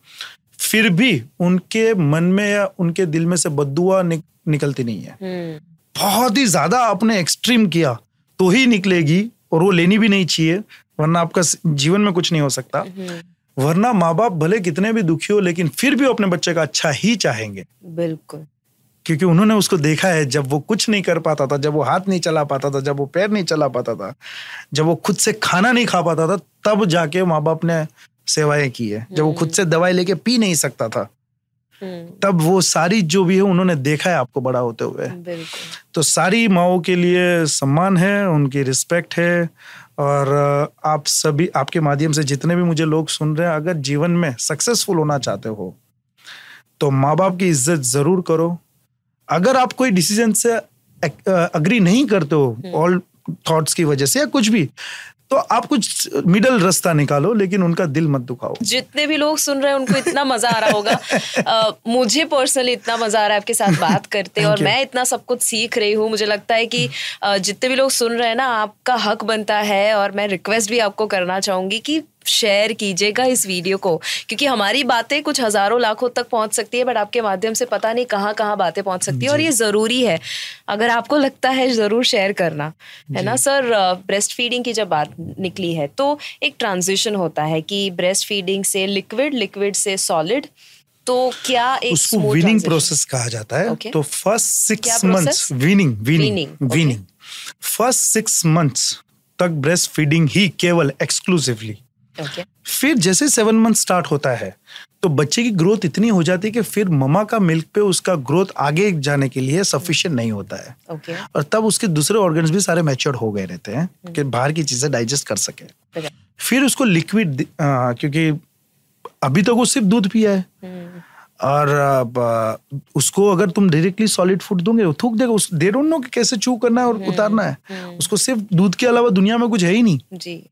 फिर भी उनके मन में या उनके दिल में से बदुआ निक, निकलती नहीं है hmm. बहुत ही ज्यादा आपने एक्सट्रीम किया तो ही निकलेगी और वो लेनी भी नहीं चाहिए वरना आपका जीवन में कुछ नहीं हो सकता हम्म। वरना माँ बाप भले कितने भी दुखी हो लेकिन फिर भी अपने बच्चे का अच्छा ही चाहेंगे बिल्कुल क्योंकि उन्होंने उसको देखा है जब वो कुछ नहीं कर पाता था जब वो हाथ नहीं चला पाता था जब वो पैर नहीं चला पाता था जब वो खुद से खाना नहीं खा पाता था तब जाके माँ बाप ने सेवाएं की है जब वो हम्म। खुद से दवाई लेके पी नहीं सकता था हम्म। तब वो सारी जो भी है उन्होंने देखा है आपको बड़ा होते हुए तो सारी माओ के लिए सम्मान है उनकी रिस्पेक्ट है और आप सभी आपके माध्यम से जितने भी मुझे लोग सुन रहे हैं अगर जीवन में सक्सेसफुल होना चाहते हो तो माँ बाप की इज्जत जरूर करो अगर आप कोई डिसीजन से अग्री नहीं करते हो ऑल हम्म। थॉट्स की वजह से या कुछ भी तो आप कुछ मिडल रास्ता निकालो लेकिन उनका दिल मत दुखाओ जितने भी लोग सुन रहे हैं उनको इतना मजा आ रहा होगा uh, *laughs* मुझे पर्सनली इतना मजा आ रहा है आपके साथ बात करते और मैं इतना सब कुछ सीख रही हूँ मुझे लगता है कि जितने भी लोग सुन रहे हैं ना आपका हक बनता है और मैं रिक्वेस्ट भी आपको करना चाहूंगी कि शेयर कीजिएगा इस वीडियो को क्योंकि हमारी बातें कुछ हज़ारों लाखों तक पहुंच सकती है बट आपके माध्यम से पता नहीं कहाँ कहाँ बातें पहुंच सकती है और ये ज़रूरी है अगर आपको लगता है ज़रूर शेयर करना है ना सर ब्रेस्ट फीडिंग की जब बात निकली है तो एक ट्रांजिशन होता है कि ब्रेस्ट फीडिंग से लिक्विड लिक्विड से सॉलिड तो क्या एक उसको विनिंग प्रोसेस कहा जाता है okay. तो first six months weaning weaning weaning first six months तक ब्रेस्ट फीडिंग ही केवल एक्सक्लूसिवली फिर जैसे सेवन मंथ स्टार्ट होता है तो बच्चे की ग्रोथ इतनी हो जाती है कि फिर ममा का मिल्क पे उसका ग्रोथ आगे जाने के लिए सफिशियंट नहीं होता है okay. और तब उसके दूसरे ऑर्गन भी सारे मैच्योर हो गए रहते हैं hmm. कि बाहर की चीजें डाइजेस्ट कर सके फिर उसको लिक्विड क्योंकि अभी तक तो वो सिर्फ दूध पिया है hmm. और उसको अगर तुम डायरेक्टली सॉलिड फूड दोगे वो थूक देगा दे नो कि कैसे चू करना है और hmm. उतारना है उसको सिर्फ दूध के अलावा दुनिया में कुछ है ही नहीं जी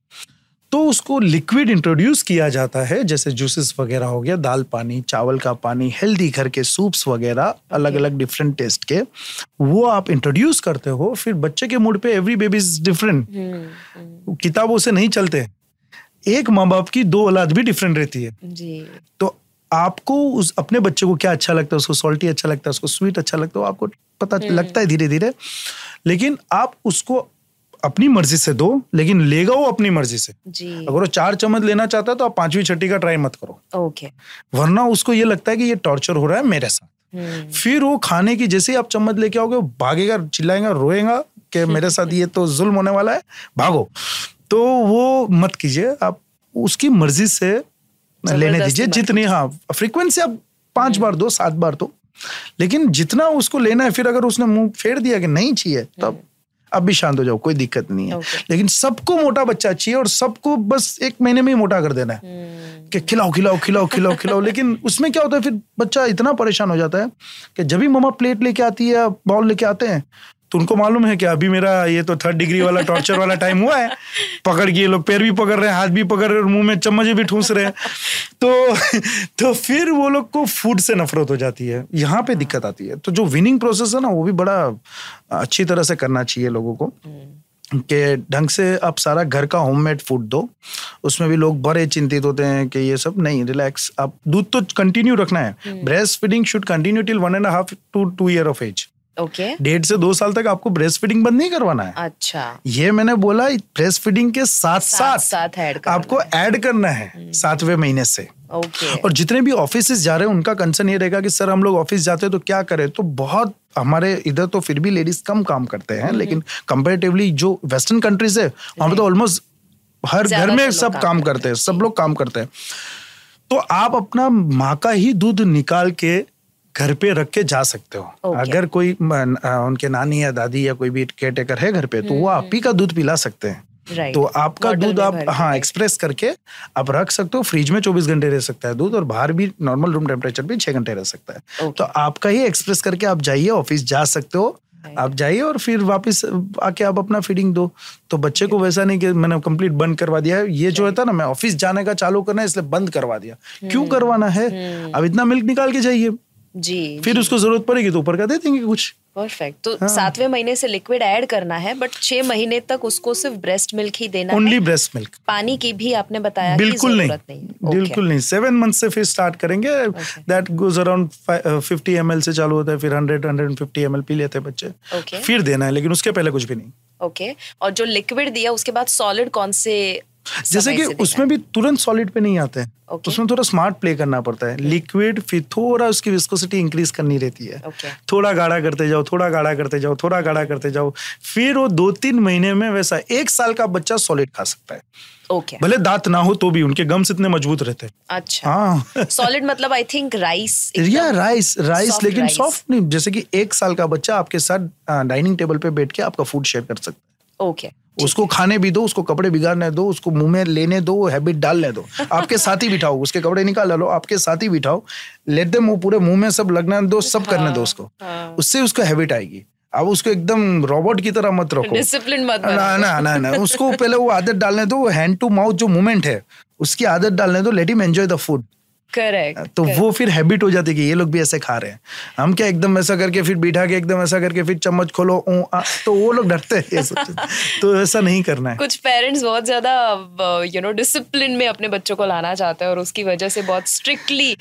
तो उसको लिक्विड इंट्रोड्यूस किया जाता है जैसे जूसेस वगैरह हो गया दाल पानी चावल का पानी हेल्दी घर के सूप्स वगैरह अलग अलग डिफरेंट टेस्ट के वो आप इंट्रोड्यूस करते हो फिर बच्चे के मूड पे एवरी बेबी इज डिफरेंट किताबों से नहीं चलते एक माँ बाप की दो औलाद भी डिफरेंट रहती है जी। तो आपको उस अपने बच्चे को क्या अच्छा लगता है उसको सॉल्टी अच्छा लगता है उसको स्वीट अच्छा लगता है आपको पता हम्म। लगता है धीरे धीरे लेकिन आप उसको अपनी मर्जी से दो लेकिन लेगा वो अपनी मर्जी से जी। अगर वो चार चम्मच लेना चाहता है तो आप पांचवी छठी का ट्राई मत करो ओके वरना उसको ये लगता है कि ये टॉर्चर हो रहा है मेरे साथ हम्म। फिर वो खाने की जैसे ही आप चम्मच लेके आओगे वो भागेगा चिल्लाएगा रोएगा कि मेरे *laughs* साथ ये तो जुल्म होने वाला है भागो तो वो मत कीजिए आप उसकी मर्जी से लेने दीजिए जितनी हाँ फ्रीक्वेंसी आप पांच हम्म। बार दो सात बार दो लेकिन जितना उसको लेना है फिर अगर उसने मुंह फेर दिया कि नहीं चाहिए तो हम्म। अब भी शांत हो जाओ कोई दिक्कत नहीं है okay. लेकिन सबको मोटा बच्चा चाहिए और सबको बस एक महीने में ही मोटा कर देना है hmm. कि खिलाओ खिलाओ खिलाओ खिलाओ खिलाओ लेकिन उसमें क्या होता है फिर बच्चा इतना परेशान हो जाता है कि जब भी मम्मा प्लेट लेके आती है बॉल लेके आते हैं तो उनको मालूम है कि अभी मेरा ये तो थर्ड डिग्री वाला टॉर्चर वाला टाइम हुआ है पकड़ के लोग पैर भी पकड़ रहे हैं हाथ भी पकड़ रहे हैं मुंह में चम्मचे भी ठूस रहे हैं तो तो फिर वो लोग को फूड से नफरत हो जाती है यहाँ पे दिक्कत आती है तो जो विनिंग प्रोसेस है ना वो भी बड़ा अच्छी तरह से करना चाहिए लोगों को के ढंग से आप सारा घर का होममेड फूड दो उसमें भी लोग बड़े चिंतित होते हैं कि ये सब नहीं रिलैक्स आप दूध तो कंटिन्यू रखना है breast feeding should continue till one and half two two year of age okay okay. डेढ़ से दो साल तक आपको ब्रेस्ट फीडिंग बंद नहीं करवाना है अच्छा ये मैंने बोला ब्रेस्ट फीडिंग के साथ साथ, साथ, साथ आपको ऐड करना है हम्म। सातवें महीने से ओके okay. और जितने भी ऑफिस जा रहे हैं उनका कंसर्न ये रहेगा कि सर हम लोग ऑफिस जाते हैं तो क्या करें तो बहुत हमारे इधर तो फिर भी लेडीज कम काम करते हैं हम्म। लेकिन कंपेरेटिवली जो वेस्टर्न कंट्रीज है वहां पर तो ऑलमोस्ट हर घर में सब काम करते हैं सब लोग काम करते हैं तो आप अपना माँ का ही दूध निकाल के घर पे रख के जा सकते हो okay. अगर कोई उनके नानी या दादी या कोई भी केयर टेकर है घर पे तो वो आप ही का दूध पिला सकते हैं Right. तो आपका दूध आप हाँ एक्सप्रेस करके आप रख सकते हो फ्रिज में 24 घंटे रह सकता है दूध और बाहर भी नॉर्मल रूम टेम्परेचर भी छह घंटे रह सकता है okay. तो आपका ही एक्सप्रेस करके आप जाइए ऑफिस जा सकते हो right. आप जाइए और फिर वापस आके आप अपना फीडिंग दो तो बच्चे okay. को वैसा नहीं कि मैंने कंप्लीट बंद करवा दिया है ये जो था ना मैं ऑफिस जाने का चालू करना है इसलिए बंद करवा दिया क्यों hmm. करवाना है hmm. अब इतना मिल्क निकाल के जाइए जी फिर जी. उसको जरूरत पड़ेगी तो ऊपर का दे देंगे कुछ परफेक्ट तो हाँ. सातवें महीने से लिक्विड ऐड करना है बट छह महीने तक उसको सिर्फ ब्रेस्ट मिल्क ही देना ओनली ब्रेस्ट मिल्क पानी की भी आपने बताया बिल्कुल नहीं, बिल्कुल नहीं सेवन मंथ से फिर स्टार्ट करेंगे that goes around fifty M से चालू होता है फिर hundred hundred fifty M P लेते हैं बच्चे फिर देना है लेकिन उसके पहले कुछ भी नहीं ओके okay. और जो लिक्विड दिया उसके बाद सॉलिड कौन से जैसे कि उसमें भी तुरंत सॉलिड पे नहीं आते हैं okay. उसमें थोड़ा स्मार्ट प्ले करना पड़ता है लिक्विड okay. फिर थोड़ा उसकी विस्कोसिटी इंक्रीज करनी रहती है okay. थोड़ा गाढ़ा करते जाओ थोड़ा गाढ़ा करते जाओ थोड़ा गाढ़ा करते जाओ फिर वो दो तीन महीने में वैसा एक साल का बच्चा सॉलिड खा सकता है okay. भले दांत ना हो तो भी उनके गम्स इतने मजबूत रहते हैं अच्छा हाँ सॉलिड मतलब आई थिंक राइस या राइस राइस लेकिन सॉफ्ट नहीं जैसे कि एक साल का बच्चा आपके साथ डाइनिंग टेबल पे बैठ के आपका फूड शेयर कर सकता है ओके उसको खाने भी दो उसको कपड़े बिगाड़ने दो उसको मुंह में लेने दो हैबिट डालने दो आपके साथ ही बिठाओ उसके कपड़े निकाल लो आपके साथ ही बिठाओ लेट दे मुंह पूरे मुंह में सब लगना दो सब हाँ, करने दो हाँ, उसको हाँ। उससे उसको हैबिट आएगी अब उसको एकदम रोबोट की तरह मत रखो डिसिप्लिन मत ना ना ना ना उसको पहले वो आदत डालने दो हैंड टू माउथ जो मूवमेंट है उसकी आदत डालने दो let him enjoy the food correct तो correct. वो फिर हैबिट हो जाती है कि ये लोग भी ऐसे खा रहे हैं हम क्या एकदम ऐसा करके फिर बिठा के एकदम ऐसा करके फिर चम्मच खोलो ओ, आ, तो वो लोग डरते हैं तो ऐसा नहीं करना है कुछ पेरेंट्स बहुत ज्यादा यू नो डिसिप्लिन में अपने बच्चों को लाना चाहते हैं और उसकी वजह से बहुत स्ट्रिक्टली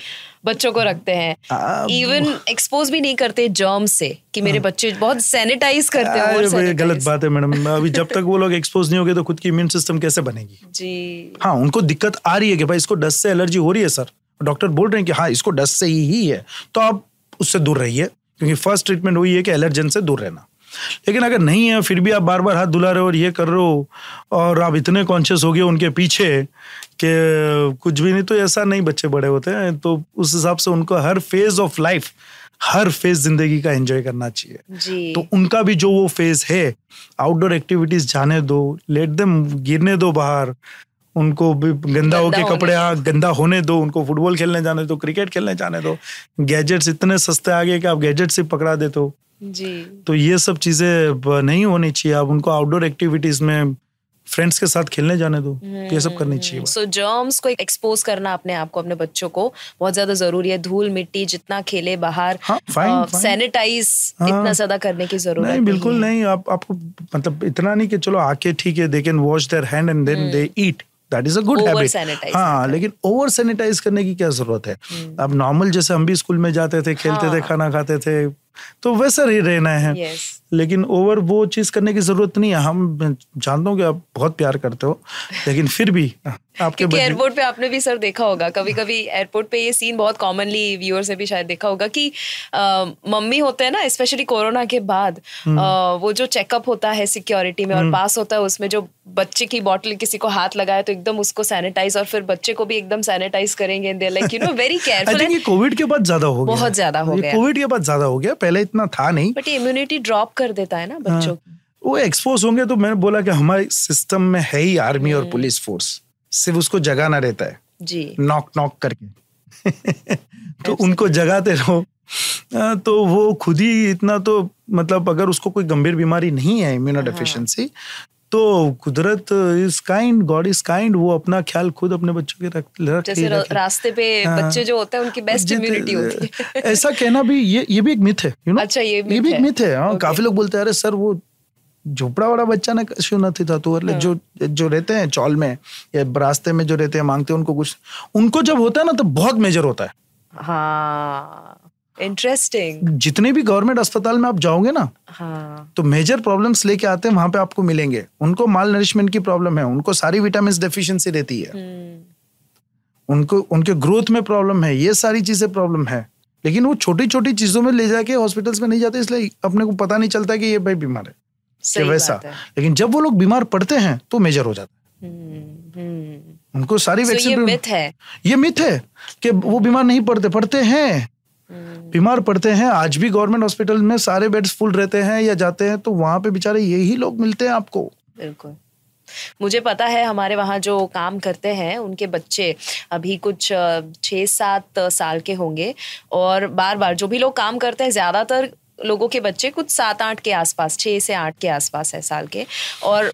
बच्चों को रखते हैं इवन एक्सपोज भी नहीं करते जर्म से कि मेरे हाँ। बच्चे बहुत सैनिटाइज करते हैं गलत बात है मैडम अभी जब तक वो लोग एक्सपोज नहीं हो गए तो खुद की इम्यून सिस्टम कैसे बनेगी *laughs* जी हाँ उनको दिक्कत आ रही है कि भाई इसको डस्ट से एलर्जी हो रही है सर डॉक्टर बोल रहे हैं कि हाँ इसको डस्ट से ही ही है तो आप उससे दूर रहिए क्योंकि फर्स्ट ट्रीटमेंट वही है कि एलर्जन से दूर रहना लेकिन अगर नहीं है फिर भी आप बार बार हाथ धुला रहे हो और ये कर रहे हो और आप इतने कॉन्शियस हो गए उनके पीछे कि कुछ भी नहीं तो ऐसा नहीं बच्चे बड़े होते हैं तो उस हिसाब से उनको हर फेज ऑफ लाइफ हर फेज जिंदगी का एंजॉय करना चाहिए तो उनका भी जो वो फेज है आउटडोर एक्टिविटीज जाने दो लेट देम गिरने दो बाहर उनको भी गंदा होके कपड़े हाँ गंदा होने दो उनको फुटबॉल खेलने जाने दो क्रिकेट खेलने जाने दो गैजेट्स इतने सस्ते आ गए कि आप गैजेट से पकड़ा दे तो जी तो ये सब चीजें नहीं होनी चाहिए आप उनको आउटडोर एक्टिविटीज में फ्रेंड्स के साथ खेलने जाने दो तो ये सब करनी हम्म। चाहिए सो जर्म्स को एक्सपोज करना अपने आप को अपने बच्चों को बहुत ज्यादा जरूरी है धूल मिट्टी जितना खेले बाहर सैनिटाइज हाँ, इतना हाँ। ज्यादा करने की जरूरत नहीं बिल्कुल नहीं आप आपको मतलब इतना नहीं कि चलो आके ठीक है they can wash their hand and then they eat that is a good habit हाँ लेकिन ओवर सैनिटाइज करने की क्या जरूरत है हम्म। अब नॉर्मल जैसे हम भी स्कूल में जाते थे खेलते थे हाँ। खाना खाते थे तो वैसा ही रहना है yes. लेकिन ओवर वो चीज़ करने की ज़रूरत नहीं है हम जानता हूँ कि आप बहुत प्यार करते हो लेकिन फिर भी आपके एयरपोर्ट पे आपने भी सर देखा होगा कभी कभी एयरपोर्ट पे ये सीन बहुत कॉमनली व्यूअर्स ने भी शायद देखा होगा कि आ, मम्मी होते हैं ना स्पेशली कोरोना के बाद आ, हम्म। वो जो चेकअप होता है सिक्योरिटी में और पास हम्म। होता है उसमें जो बच्चे की बॉटल किसी को हाथ लगाए तो एकदम उसको सैनिटाइज और फिर बच्चे को भी एकदम सैनिटाइज करेंगे like you know very careful Covid के बाद ज्यादा हो गया बहुत ज्यादा हो गया कोविड के बाद ज्यादा हो गया पहले इतना था नहीं बट इम्यूनिटी ड्रॉप कर देता है ना बच्चों हाँ। वो एक्सपोज होंगे तो मैंने बोला कि हमारे सिस्टम में है ही आर्मी और पुलिस हम्म। फोर्स सिर्फ उसको जगाना रहता है जी नॉक नॉक करके *laughs* तो उनको जगाते रहो तो वो खुद ही इतना तो मतलब अगर उसको कोई गंभीर बीमारी नहीं है इम्यूनो डेफिशिएंसी हाँ। तो कुदरत is kind God is kind वो अपना ख्याल खुद अपने बच्चों के रख जैसे रास्ते पे हाँ। बच्चे जो होते हैं उनकी बेस्ट इम्यूनिटी होती है *laughs* ऐसा कहना भी ये ये भी एक मिथ है यू नो अच्छा ये ये भी एक मिथ है हां काफी लोग बोलते हैं अरे सर वो झोपड़ा वाला बच्चा ना क्यों नहीं था तो अरे हाँ। जो जो रहते हैं चौल में या रास्ते में जो रहते हैं मांगते हैं उनको कुछ उनको जब होता है ना तो बहुत मेजर होता है हाँ इंटरेस्टिंग जितने भी गवर्नमेंट अस्पताल में आप जाओगे ना हाँ. तो मेजर प्रॉब्लम्स लेके आते हैं वहां पे आपको मिलेंगे उनको माल नरिशमेंट की प्रॉब्लम है उनको सारी विटामिन डेफिशिएंसी रहती है हम्म। उनको उनके ग्रोथ में प्रॉब्लम है ये सारी चीजें प्रॉब्लम है लेकिन वो छोटी छोटी चीजों में ले जाके हॉस्पिटल्स में नहीं जाते इसलिए अपने को पता नहीं चलता कि ये भाई बीमार है सही वैसा बात है। लेकिन जब वो लोग बीमार पड़ते हैं तो मेजर हो जाता है हम्म, हम्म। उनको सारी वैक्सीन ये मिथ है ये मिथ है कि वो बीमार नहीं पड़ते पड़ते हैं बीमार पड़ते हैं आज भी गवर्नमेंट हॉस्पिटल में सारे बेड्स फुल रहते हैं या जाते हैं तो वहां पे बेचारे यही लोग मिलते हैं आपको बिल्कुल मुझे पता है हमारे वहाँ जो काम करते हैं उनके बच्चे अभी कुछ छः सात साल के होंगे और बार बार जो भी लोग काम करते हैं ज़्यादातर लोगों के बच्चे कुछ सात आठ के आसपास छः से आठ के आसपास है साल के और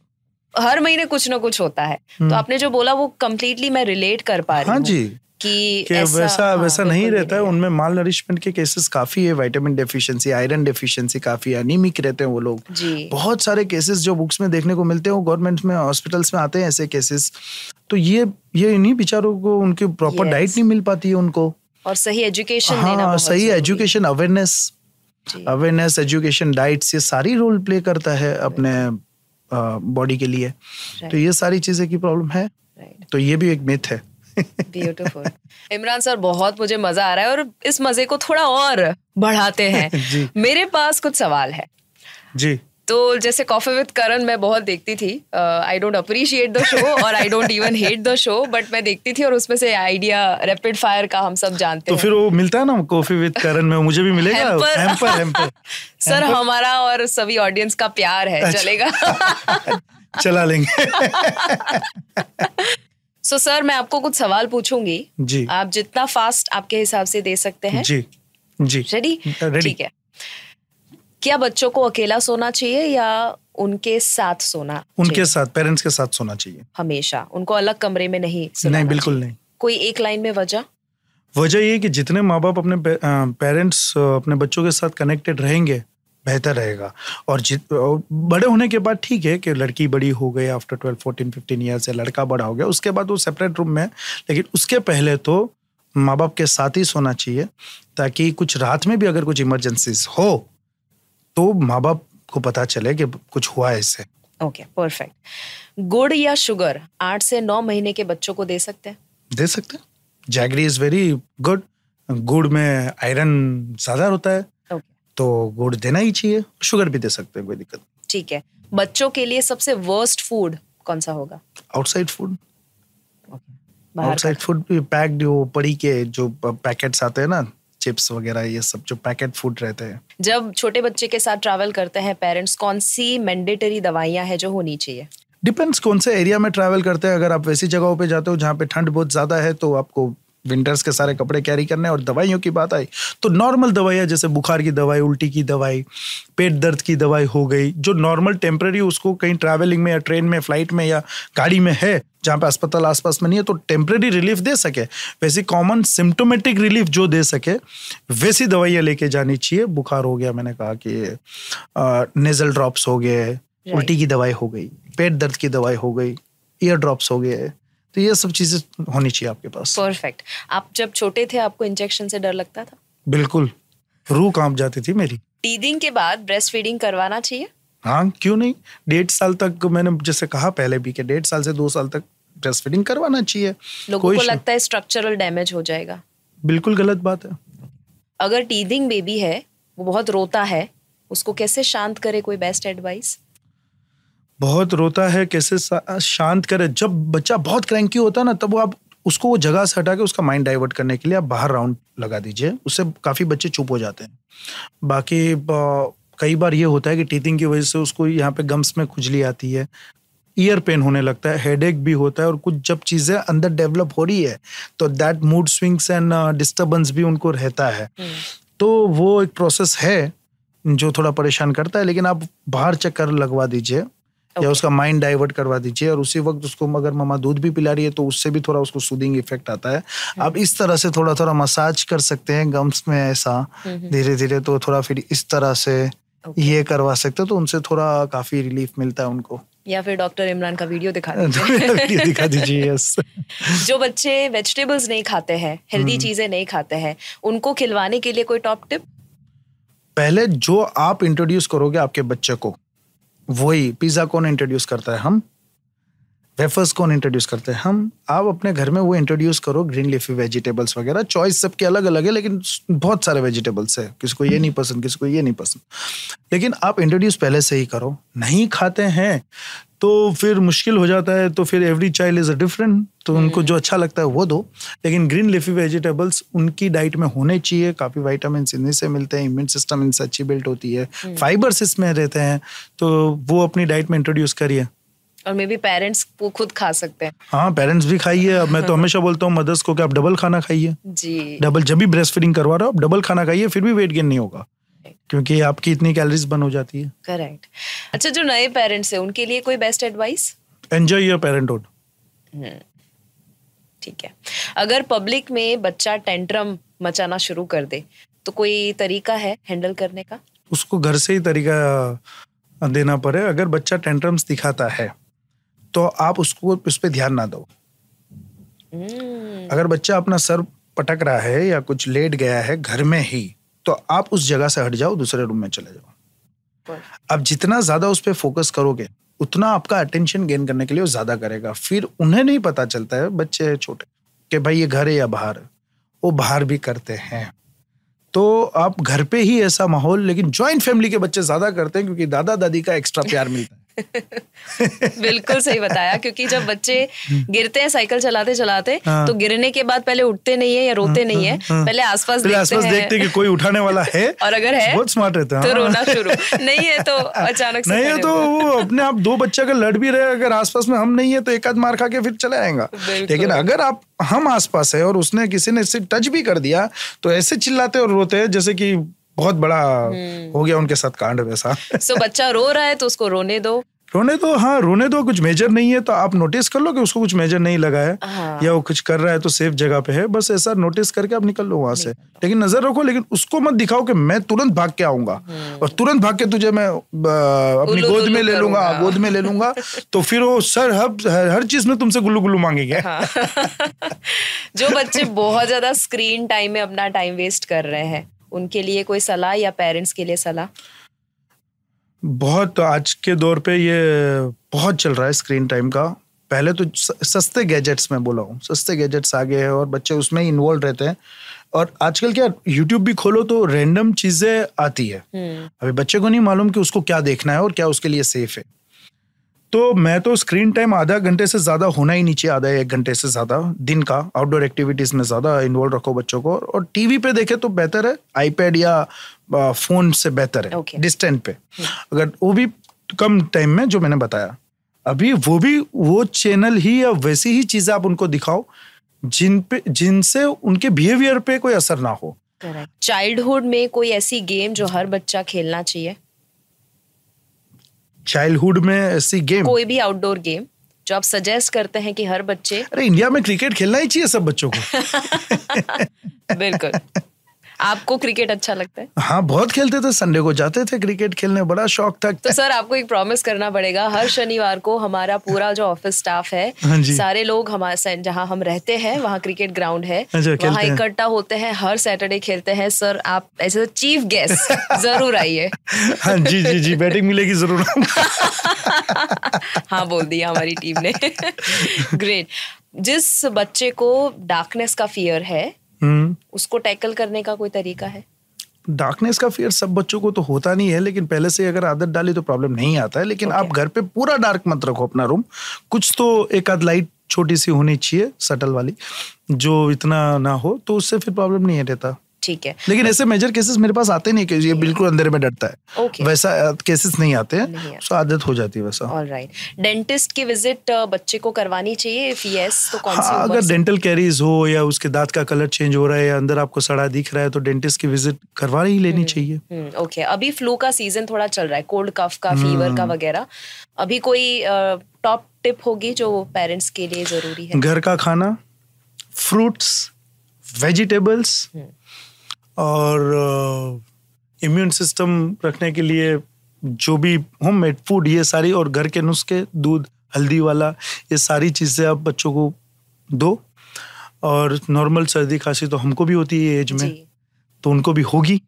हर महीने कुछ ना कुछ होता है हम्म। तो आपने जो बोला वो कम्प्लीटली मैं रिलेट कर पा रही हाँ जी कि ऐसा, वैसा हाँ, वैसा नहीं रहता है उनमें माल नरिशमेंट के केसेस काफी है विटामिन डेफिशिएंसी आयरन डेफिशिएंसी काफी एनीमिक रहते हैं वो लोग बहुत सारे केसेस जो बुक्स में देखने को मिलते हैं वो गवर्नमेंट में हॉस्पिटल्स में आते हैं ऐसे केसेस तो ये ये इन्हीं बेचारों को उनकी प्रॉपर डाइट नहीं मिल पाती है उनको और सही एजुकेशन हाँ सही education awareness awareness education diets ये सारी रोल प्ले करता है अपने बॉडी के लिए तो ये सारी चीजें की प्रॉब्लम है तो ये भी एक मिथ है ब्यूटीफुल इमरान सर बहुत मुझे मजा आ रहा है और इस मजे को थोड़ा और बढ़ाते हैं *laughs* मेरे पास कुछ सवाल है जी तो जैसे कॉफी विद करण मैं बहुत देखती थी I don't appreciate the show और I don't even hate the show but मैं देखती थी और उसमें से आइडिया रैपिड फायर का हम सब जानते तो फिर वो मिलता है ना कॉफी विद करण में मुझे भी मिलेगा हैंपर, हैंपर, हैंपर, सर हमारा और सभी ऑडियंस का प्यार है अच्छा, चलेगा *laughs* चला लेंगे *laughs* सो सर मैं आपको कुछ सवाल पूछूंगी जी आप जितना फास्ट आपके हिसाब से दे सकते हैं जी जी रेडी uh, ठीक है क्या बच्चों को अकेला सोना चाहिए या उनके साथ सोना उनके साथ पेरेंट्स के साथ सोना चाहिए हमेशा उनको अलग कमरे में नहीं नहीं बिल्कुल नहीं कोई एक लाइन में वजह वजह ये कि जितने माँ बाप अपने पेरेंट्स अपने बच्चों के साथ कनेक्टेड रहेंगे बेहतर रहेगा और जित बड़े होने के बाद ठीक है कि लड़की बड़ी हो गई after twelve fourteen fifteen years या लड़का बड़ा हो गया उसके बाद वो सेपरेट रूम में है लेकिन उसके पहले तो माँ बाप के साथ ही सोना चाहिए ताकि कुछ रात में भी अगर कुछ इमरजेंसीज हो तो माँ बाप को पता चले कि कुछ हुआ है इससे ओके परफेक्ट गुड़ या शुगर आठ से नौ महीने के बच्चों को दे सकते हैं दे सकते हैं जैगरी इज वेरी गुड गुड़ में आयरन ज्यादा होता है तो गुड़ देना ही चाहिए शुगर भी दे सकते हैं कोई दिक्कत ठीक है बच्चों के लिए सबसे वर्स्ट फूड कौन सा होगा आउटसाइड फूड आउटसाइड फूड भी पैक्ड वो पड़ी के जो पैकेट्स आते हैं ना चिप्स वगैरह ये सब जो पैकेट फूड रहते हैं जब छोटे बच्चे के साथ ट्रैवल करते हैं पेरेंट्स कौन सी मैंडेटरी दवाइयाँ हैं जो होनी चाहिए डिपेंड्स कौन से एरिया में ट्रैवल करते हैं अगर आप वैसी जगहों पे जाते हो जहाँ पे ठंड बहुत ज़्यादा है तो आपको विंटर्स के सारे कपड़े कैरी करने और दवाइयों की बात आई तो नॉर्मल दवाइयाँ जैसे बुखार की दवाई उल्टी की दवाई पेट दर्द की दवाई हो गई जो नॉर्मल टेम्प्रेरी उसको कहीं ट्रैवलिंग में या ट्रेन में फ्लाइट में या गाड़ी में है जहाँ पे अस्पताल आसपास में नहीं है तो टेम्प्रेरी रिलीफ दे सके वैसी कॉमन सिम्टोमेटिक रिलीफ जो दे सके वैसी दवाइयाँ लेके जानी चाहिए बुखार हो गया मैंने कहा कि नेजल ड्रॉप्स हो गए उल्टी की दवाई हो गई पेट दर्द की दवाई हो गई ईयर ड्रॉप्स हो गए तो ये सब चीजें होनी चाहिए आपके पास परफेक्ट आप जब छोटे थे आपको इंजेक्शन से डर लगता था बिल्कुल रू काम जाती थी मेरी टीदिंग के बाद ब्रेस्ट फीडिंग करवाना चाहिए हाँ क्यों नहीं डेढ़ साल तक मैंने जैसे कहा पहले भी कि डेढ़ साल से दो साल तक ब्रेस्ट फीडिंग करवाना चाहिए लोगों को लगता है स्ट्रक्चरल डैमेज हो जाएगा बिल्कुल गलत बात है अगर टीदिंग बेबी है वो बहुत रोता है उसको कैसे शांत करे कोई बेस्ट एडवाइस बहुत रोता है कैसे शांत करे जब बच्चा बहुत क्रैंकी होता है ना तब वो आप उसको वो जगह से हटा के उसका माइंड डाइवर्ट करने के लिए आप बाहर राउंड लगा दीजिए उससे काफ़ी बच्चे चुप हो जाते हैं बाकी कई बार ये होता है कि टीथिंग की वजह से उसको यहाँ पे गम्स में खुजली आती है ईयर पेन होने लगता है हेड भी होता है और कुछ जब चीज़ें अंदर डेवलप हो रही है तो that mood swings and disturbance भी उनको रहता है हम्म। तो वो एक प्रोसेस है जो थोड़ा परेशान करता है लेकिन आप बाहर चक्कर लगवा दीजिए okay. या उसका माइंड डाइवर्ट करवा दीजिए और उसी वक्त उसको अगर मामा दूध भी पिला रही है तो उससे भी थोड़ा उसको सूदिंग इफेक्ट आता है हम्म। आप इस तरह से थोड़ा थोड़ा मसाज कर सकते हैं गम्स में ऐसा धीरे धीरे तो थोड़ा फिर इस तरह से okay. ये करवा सकते हो तो उनसे थोड़ा काफी रिलीफ मिलता है उनको या फिर डॉक्टर इमरान का वीडियो *laughs* *laughs* दिखा दीजिए दिखा दीजिए यस जो बच्चे वेजिटेबल्स नहीं खाते हैं हेल्दी हम्म। चीजें नहीं खाते हैं उनको खिलवाने के लिए कोई टॉप टिप पहले जो आप इंट्रोड्यूस करोगे आपके बच्चे को वही पिज्ज़ा कौन इंट्रोड्यूस करता है हम वेफर्स कौन इंट्रोड्यूस करते हैं हम आप अपने घर में वो इंट्रोड्यूस करो ग्रीन लीफी वेजिटेबल्स वगैरह चॉइस सबके अलग अलग है लेकिन बहुत सारे वेजिटेबल्स है किसी को ये नहीं पसंद किसी को ये नहीं पसंद लेकिन आप इंट्रोड्यूस पहले से ही करो नहीं खाते हैं तो फिर मुश्किल हो जाता है तो फिर every child is a different तो उनको हम्म। जो अच्छा लगता है वो दो लेकिन ग्रीन लिफी वेजिटेबल्स उनकी डाइट में होने चाहिए काफ़ी वाइटामिन इन्हीं से मिलते हैं इम्यून सिस्टम इनसे अच्छी बिल्ट होती है फाइबर्स हम्म। इसमें रहते हैं तो वो अपनी डाइट में इंट्रोड्यूस करिए और मे बी पेरेंट्स को खुद खा सकते हैं हाँ पेरेंट्स भी खाइए अब मैं तो *laughs* हमेशा बोलता हूँ मदर्स को कि आप डबल खाना खाइए जी डबल जब भी ब्रेस्ट फीडिंग करवा रहे हो आप डबल खाना खाइए फिर भी वेट गेन नहीं होगा क्योंकि आपकी इतनी कैलोरीज बन हो जाती है करेक्ट अच्छा जो नए पेरेंट्स हैं उनके लिए कोई best advice enjoy your parenthood ठीक है अगर पब्लिक में बच्चा टेंट्रम मचाना शुरू कर दे तो कोई तरीका है हैंडल करने का उसको घर से ही तरीका देना पड़े अगर बच्चा टेंट्रम्स दिखाता है तो आप उसको उस पर ध्यान ना दो हम्म। अगर बच्चा अपना सर पटक रहा है या कुछ लेट गया है घर में ही तो आप उस जगह से हट जाओ दूसरे रूम में चले जाओ अब जितना ज्यादा उस पर फोकस करोगे उतना आपका अटेंशन गेन करने के लिए ज्यादा करेगा फिर उन्हें नहीं पता चलता है बच्चे छोटे कि भाई ये घर है या बाहर वो बाहर भी करते हैं तो आप घर पे ही ऐसा माहौल लेकिन ज्वाइंट फैमिली के बच्चे ज्यादा करते हैं क्योंकि दादा दादी का एक्स्ट्रा प्यार मिलता है बिल्कुल सही बताया क्योंकि जब बच्चे गिरते हैं साइकिल चलाते चलाते हाँ। तो गिरने के बाद पहले उठते नहीं है या हाँ, रोते नहीं हाँ, है पहले आसपास पहले देखते, आसपास देखते कि कोई उठाने वाला है और अगर है बहुत स्मार्ट रहता है तो रोना शुरू नहीं है तो *laughs* अचानक से नहीं है तो वो अपने आप दो बच्चे अगर लड़ भी रहे अगर आसपास में हम नहीं है तो एक आध मार खा के फिर चले आएगा लेकिन अगर आप हम आसपास है और उसने किसी ने सिर्फ टच भी कर दिया तो ऐसे चिल्लाते और रोते हैं जैसे कि बहुत बड़ा हम्म। हो गया उनके साथ कांड वैसा सो *laughs* बच्चा रो रहा है तो उसको रोने दो रोने दो हाँ रोने दो कुछ मेजर नहीं है तो आप नोटिस कर लो कि उसको कुछ मेजर नहीं लगा है हाँ। या वो कुछ कर रहा है तो सेफ जगह पे है बस ऐसा नोटिस करके आप निकल लो वहां से लेकिन नजर रखो लेकिन उसको मत दिखाओ कि मैं तुरंत भाग के आऊंगा हम्म। और तुरंत भाग के तुझे मैं अपनी गोद में ले लूंगा गोद में ले लूंगा तो फिर वो सर हर हर चीज में तुमसे गुल्लू गुल्लू मांगेंगे हाँ। *laughs* जो बच्चे बहुत ज्यादा स्क्रीन टाइम में अपना टाइम वेस्ट कर रहे हैं उनके लिए कोई सलाह या पेरेंट्स के लिए सलाह बहुत आज के दौर पे ये बहुत चल रहा है स्क्रीन टाइम का पहले तो सस्ते गैजेट्स में बोला हूँ सस्ते गैजेट्स आ गए हैं और बच्चे उसमें इन्वॉल्व रहते हैं और आजकल क्या यूट्यूब भी खोलो तो रैंडम चीजें आती है हम्म। अभी बच्चे को नहीं मालूम कि उसको क्या देखना है और क्या उसके लिए सेफ है तो मैं तो स्क्रीन टाइम आधा घंटे से ज़्यादा होना ही नीचे आधा एक घंटे से ज़्यादा दिन का आउटडोर एक्टिविटीज़ में ज़्यादा इन्वॉल्व रखो बच्चों को और टीवी पे देखे तो बेहतर है आईपैड या फ़ोन से बेहतर है okay. डिस्टेंट पे hmm. अगर वो भी कम टाइम में जो मैंने बताया अभी वो भी वो चैनल ही या वैसी ही चीज़ें आप उनको दिखाओ जिन पे जिनसे उनके बिहेवियर पे कोई असर ना हो चाइल्डहुड में कोई ऐसी गेम जो हर बच्चा खेलना चाहिए चाइल्डहुड में ऐसी गेम कोई भी आउटडोर गेम जो आप सजेस्ट करते हैं कि हर बच्चे अरे इंडिया में क्रिकेट खेलना ही चाहिए सब बच्चों को *laughs* बिल्कुल आपको क्रिकेट अच्छा लगता है हाँ बहुत खेलते थे संडे को जाते थे क्रिकेट खेलने बड़ा शौक था तो सर आपको एक प्रॉमिस करना पड़ेगा हर शनिवार को हमारा पूरा जो ऑफिस स्टाफ है हाँ सारे लोग हमारे जहाँ हम रहते हैं वहाँ क्रिकेट ग्राउंड है अच्छा, वहाँ इकट्ठा होते हैं हर सैटरडे खेलते हैं सर आप ऐसे चीफ गेस्ट जरूर आइए हाँ जी जी जी बैटिंग मिलेगी जरूर *laughs* हाँ बोल दिया हमारी टीम ने ग्रेट *laughs* जिस बच्चे को डार्कनेस का फियर है हम्म। उसको टैकल करने का कोई तरीका है डार्कनेस का फियर सब बच्चों को तो होता नहीं है लेकिन पहले से अगर आदत डाली तो प्रॉब्लम नहीं आता है लेकिन okay. आप घर पे पूरा डार्क मत रखो अपना रूम कुछ तो एक आध लाइट छोटी सी होनी चाहिए सटल वाली जो इतना ना हो तो उससे फिर प्रॉब्लम नहीं है रहता ठीक है लेकिन ऐसे मेजर केसेस मेरे पास आते नहीं कि ये बिल्कुल अंदर में डरता है okay. वैसा केसेस नहीं आते हैं सो तो आदत हो जाती है वैसा ऑलराइट डेंटिस्ट की विजिट बच्चे को करवानी चाहिए इफ यस तो कौन सी हाँ, अगर डेंटल कैरीज हो या उसके दांत का कलर चेंज हो रहा है या अंदर आपको सड़ा दिख रहा है तो डेंटिस्ट की विजिट करवा ही लेनी हम्म, चाहिए ओके हम्म, अभी फ्लू का सीजन थोड़ा चल रहा है कोल्ड कफ का फीवर का हम्म। वगैरह अभी कोई टॉप टिप होगी जो पेरेंट्स के लिए जरूरी है घर का खाना फ्रूट्स वेजिटेबल्स और इम्यून uh, सिस्टम रखने के लिए जो भी होम मेड फूड ये सारी और घर के नुस्खे दूध हल्दी वाला ये सारी चीज़ें आप बच्चों को दो और नॉर्मल सर्दी खांसी तो हमको भी होती है एज में तो उनको भी होगी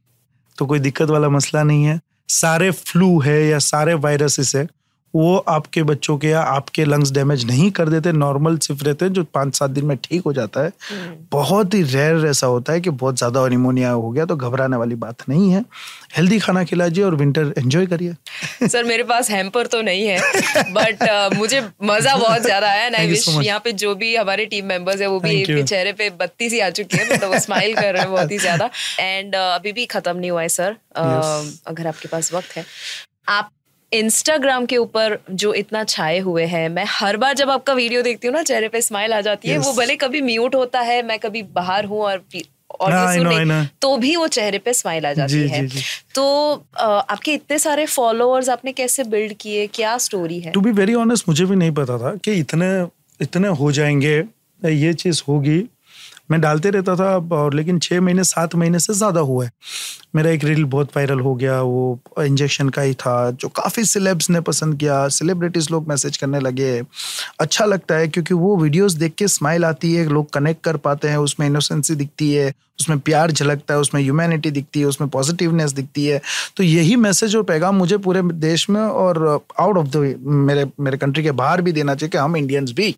तो कोई दिक्कत वाला मसला नहीं है सारे फ्लू है या सारे वायरसेस है वो आपके बच्चों के या आपके लंग्स डैमेज नहीं कर देते नॉर्मल सिर्फ रहते हैं जो पाँच सात दिन में ठीक हो जाता है हम्म। बहुत ही रेयर ऐसा होता है कि बहुत ज़्यादा निमोनिया हो गया तो घबराने वाली बात नहीं है हेल्दी खाना खिलाजिए और विंटर एंजॉय करिए सर *laughs* मेरे पास हैम्पर तो नहीं है बट *laughs* uh, मुझे मज़ा बहुत ज़्यादा आया एंड आई विश यहाँ पे जो भी हमारे टीम मेंबर्स है वो भी एक चेहरे पे बत्तीस ही आ चुकी है मतलब स्माइल कर रहे हैं बहुत ही ज़्यादा एंड *laughs* uh, अभी भी ख़त्म नहीं हुआ है सर अगर आपके पास वक्त है आप इंस्टाग्राम के ऊपर जो इतना छाए हुए हैं मैं हर बार जब आपका वीडियो देखती हूँ ना चेहरे पे स्माइल आ जाती है वो भले कभी म्यूट होता है मैं कभी बाहर हूँ और और ना, ना, ना. तो भी वो चेहरे पे स्माइल आ जाती जी, है जी, जी. तो आपके इतने सारे फॉलोअर्स आपने कैसे बिल्ड किए क्या स्टोरी है टू बी वेरी ऑनेस्ट मुझे भी नहीं पता था कि इतने इतने हो जाएंगे ये चीज़ होगी मैं डालते रहता था और लेकिन छः महीने सात महीने से ज़्यादा हुआ है मेरा एक रील बहुत वायरल हो गया वो इंजेक्शन का ही था जो काफ़ी सिलेब्स ने पसंद किया सेलिब्रिटीज़ लोग मैसेज करने लगे अच्छा लगता है क्योंकि वो वीडियोस देख के स्माइल आती है लोग कनेक्ट कर पाते हैं उसमें इनोसेंसी दिखती है उसमें प्यार झलकता है उसमें ह्यूमैनिटी दिखती है उसमें पॉजिटिवनेस दिखती है तो यही मैसेज और पैगाम मुझे पूरे देश में और आउट ऑफ द मेरे मेरे कंट्री के बाहर भी देना चाहिए कि हम इंडियंस भी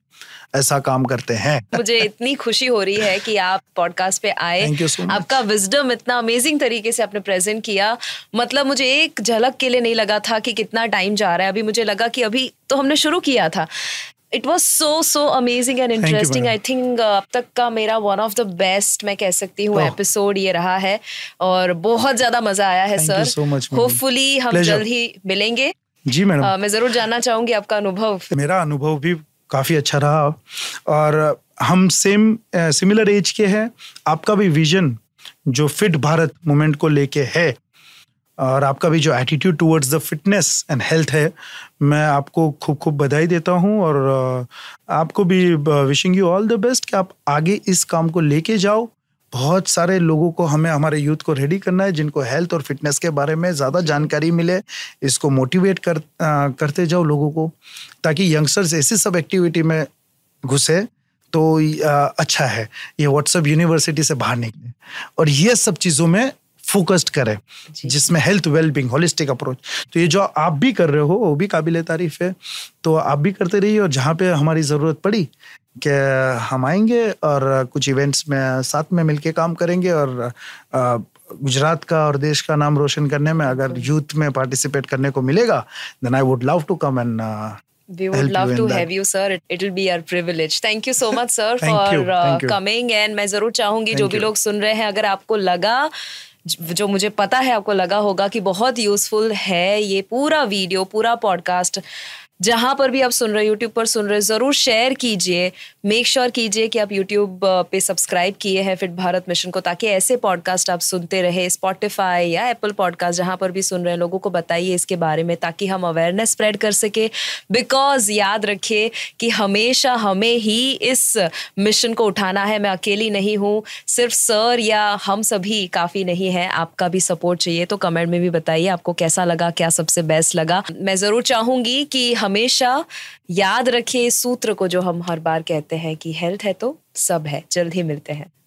ऐसा काम करते हैं मुझे इतनी खुशी हो रही है कि आप पॉडकास्ट पे आए थैंक यू सो मच आपका विजडम इतना अमेजिंग तरीके से से आपने प्रेजेंट किया मतलब मुझे एक झलक के लिए नहीं लगा था कि कितना टाइम जा रहा है अभी मुझे लगा कि अभी तो हमने शुरू किया था it was so so amazing and interesting I think अब तक का मेरा वन ऑफ द बेस्ट मैं कह सकती हूँ एपिसोड oh. ये रहा है और बहुत ज्यादा मजा आया है सर होपफुली so हम जल्द ही मिलेंगे जी मैडम uh, मैं जरूर जानना चाहूंगी आपका अनुभव मेरा अनुभव भी काफी अच्छा रहा और हम सेम सिमिलर एज के हैं आपका भी विजन जो फिट भारत मूवमेंट को लेके है और आपका भी जो attitude towards the fitness and health है मैं आपको खूब खूब बधाई देता हूँ और आपको भी wishing you all the best कि आप आगे इस काम को लेके जाओ बहुत सारे लोगों को हमें हमारे यूथ को रेडी करना है जिनको हेल्थ और फिटनेस के बारे में ज़्यादा जानकारी मिले इसको मोटिवेट कर आ, करते जाओ लोगों को ताकि यंगस्टर्स ऐसी सब एक्टिविटी में घुसे तो अच्छा है ये व्हाट्सअप यूनिवर्सिटी से बाहर निकले और ये सब चीज़ों में फोकस्ड करें जिसमें हेल्थ वेलबींग होलिस्टिक अप्रोच तो ये जो आप भी कर रहे हो वो भी काबिल तारीफ है तो आप भी करते रहिए और जहाँ पे हमारी ज़रूरत पड़ी कि हम आएंगे और कुछ इवेंट्स में साथ में मिलके काम करेंगे और गुजरात का और देश का नाम रोशन करने में अगर यूथ में पार्टिसिपेट करने को मिलेगा then I would love to come and We would Help love to that. have you, sir. It will be our privilege. Thank you so much, sir, for uh, coming. And main zarur chahungi jo bhi log sun rahe hain agar aapko laga जो मुझे पता है आपको लगा होगा कि बहुत useful है ये पूरा वीडियो पूरा पॉडकास्ट जहाँ पर भी आप सुन रहे हो यूट्यूब पर सुन रहे हो ज़रूर शेयर कीजिए मेक श्योर कीजिए कि आप यूट्यूब पे सब्सक्राइब किए हैं फिट भारत मिशन को ताकि ऐसे पॉडकास्ट आप सुनते रहे स्पॉटिफाई या एप्पल पॉडकास्ट जहाँ पर भी सुन रहे हैं लोगों को बताइए इसके बारे में ताकि हम अवेयरनेस स्प्रेड कर सके बिकॉज याद रखिए कि हमेशा हमें ही इस मिशन को उठाना है मैं अकेली नहीं हूँ सिर्फ सर या हम सभी काफ़ी नहीं है आपका भी सपोर्ट चाहिए तो कमेंट में भी बताइए आपको कैसा लगा क्या सबसे बेस्ट लगा मैं ज़रूर चाहूँगी कि हम हमेशा याद रखिए इस सूत्र को जो हम हर बार कहते हैं कि हेल्थ है तो सब है जल्द ही मिलते हैं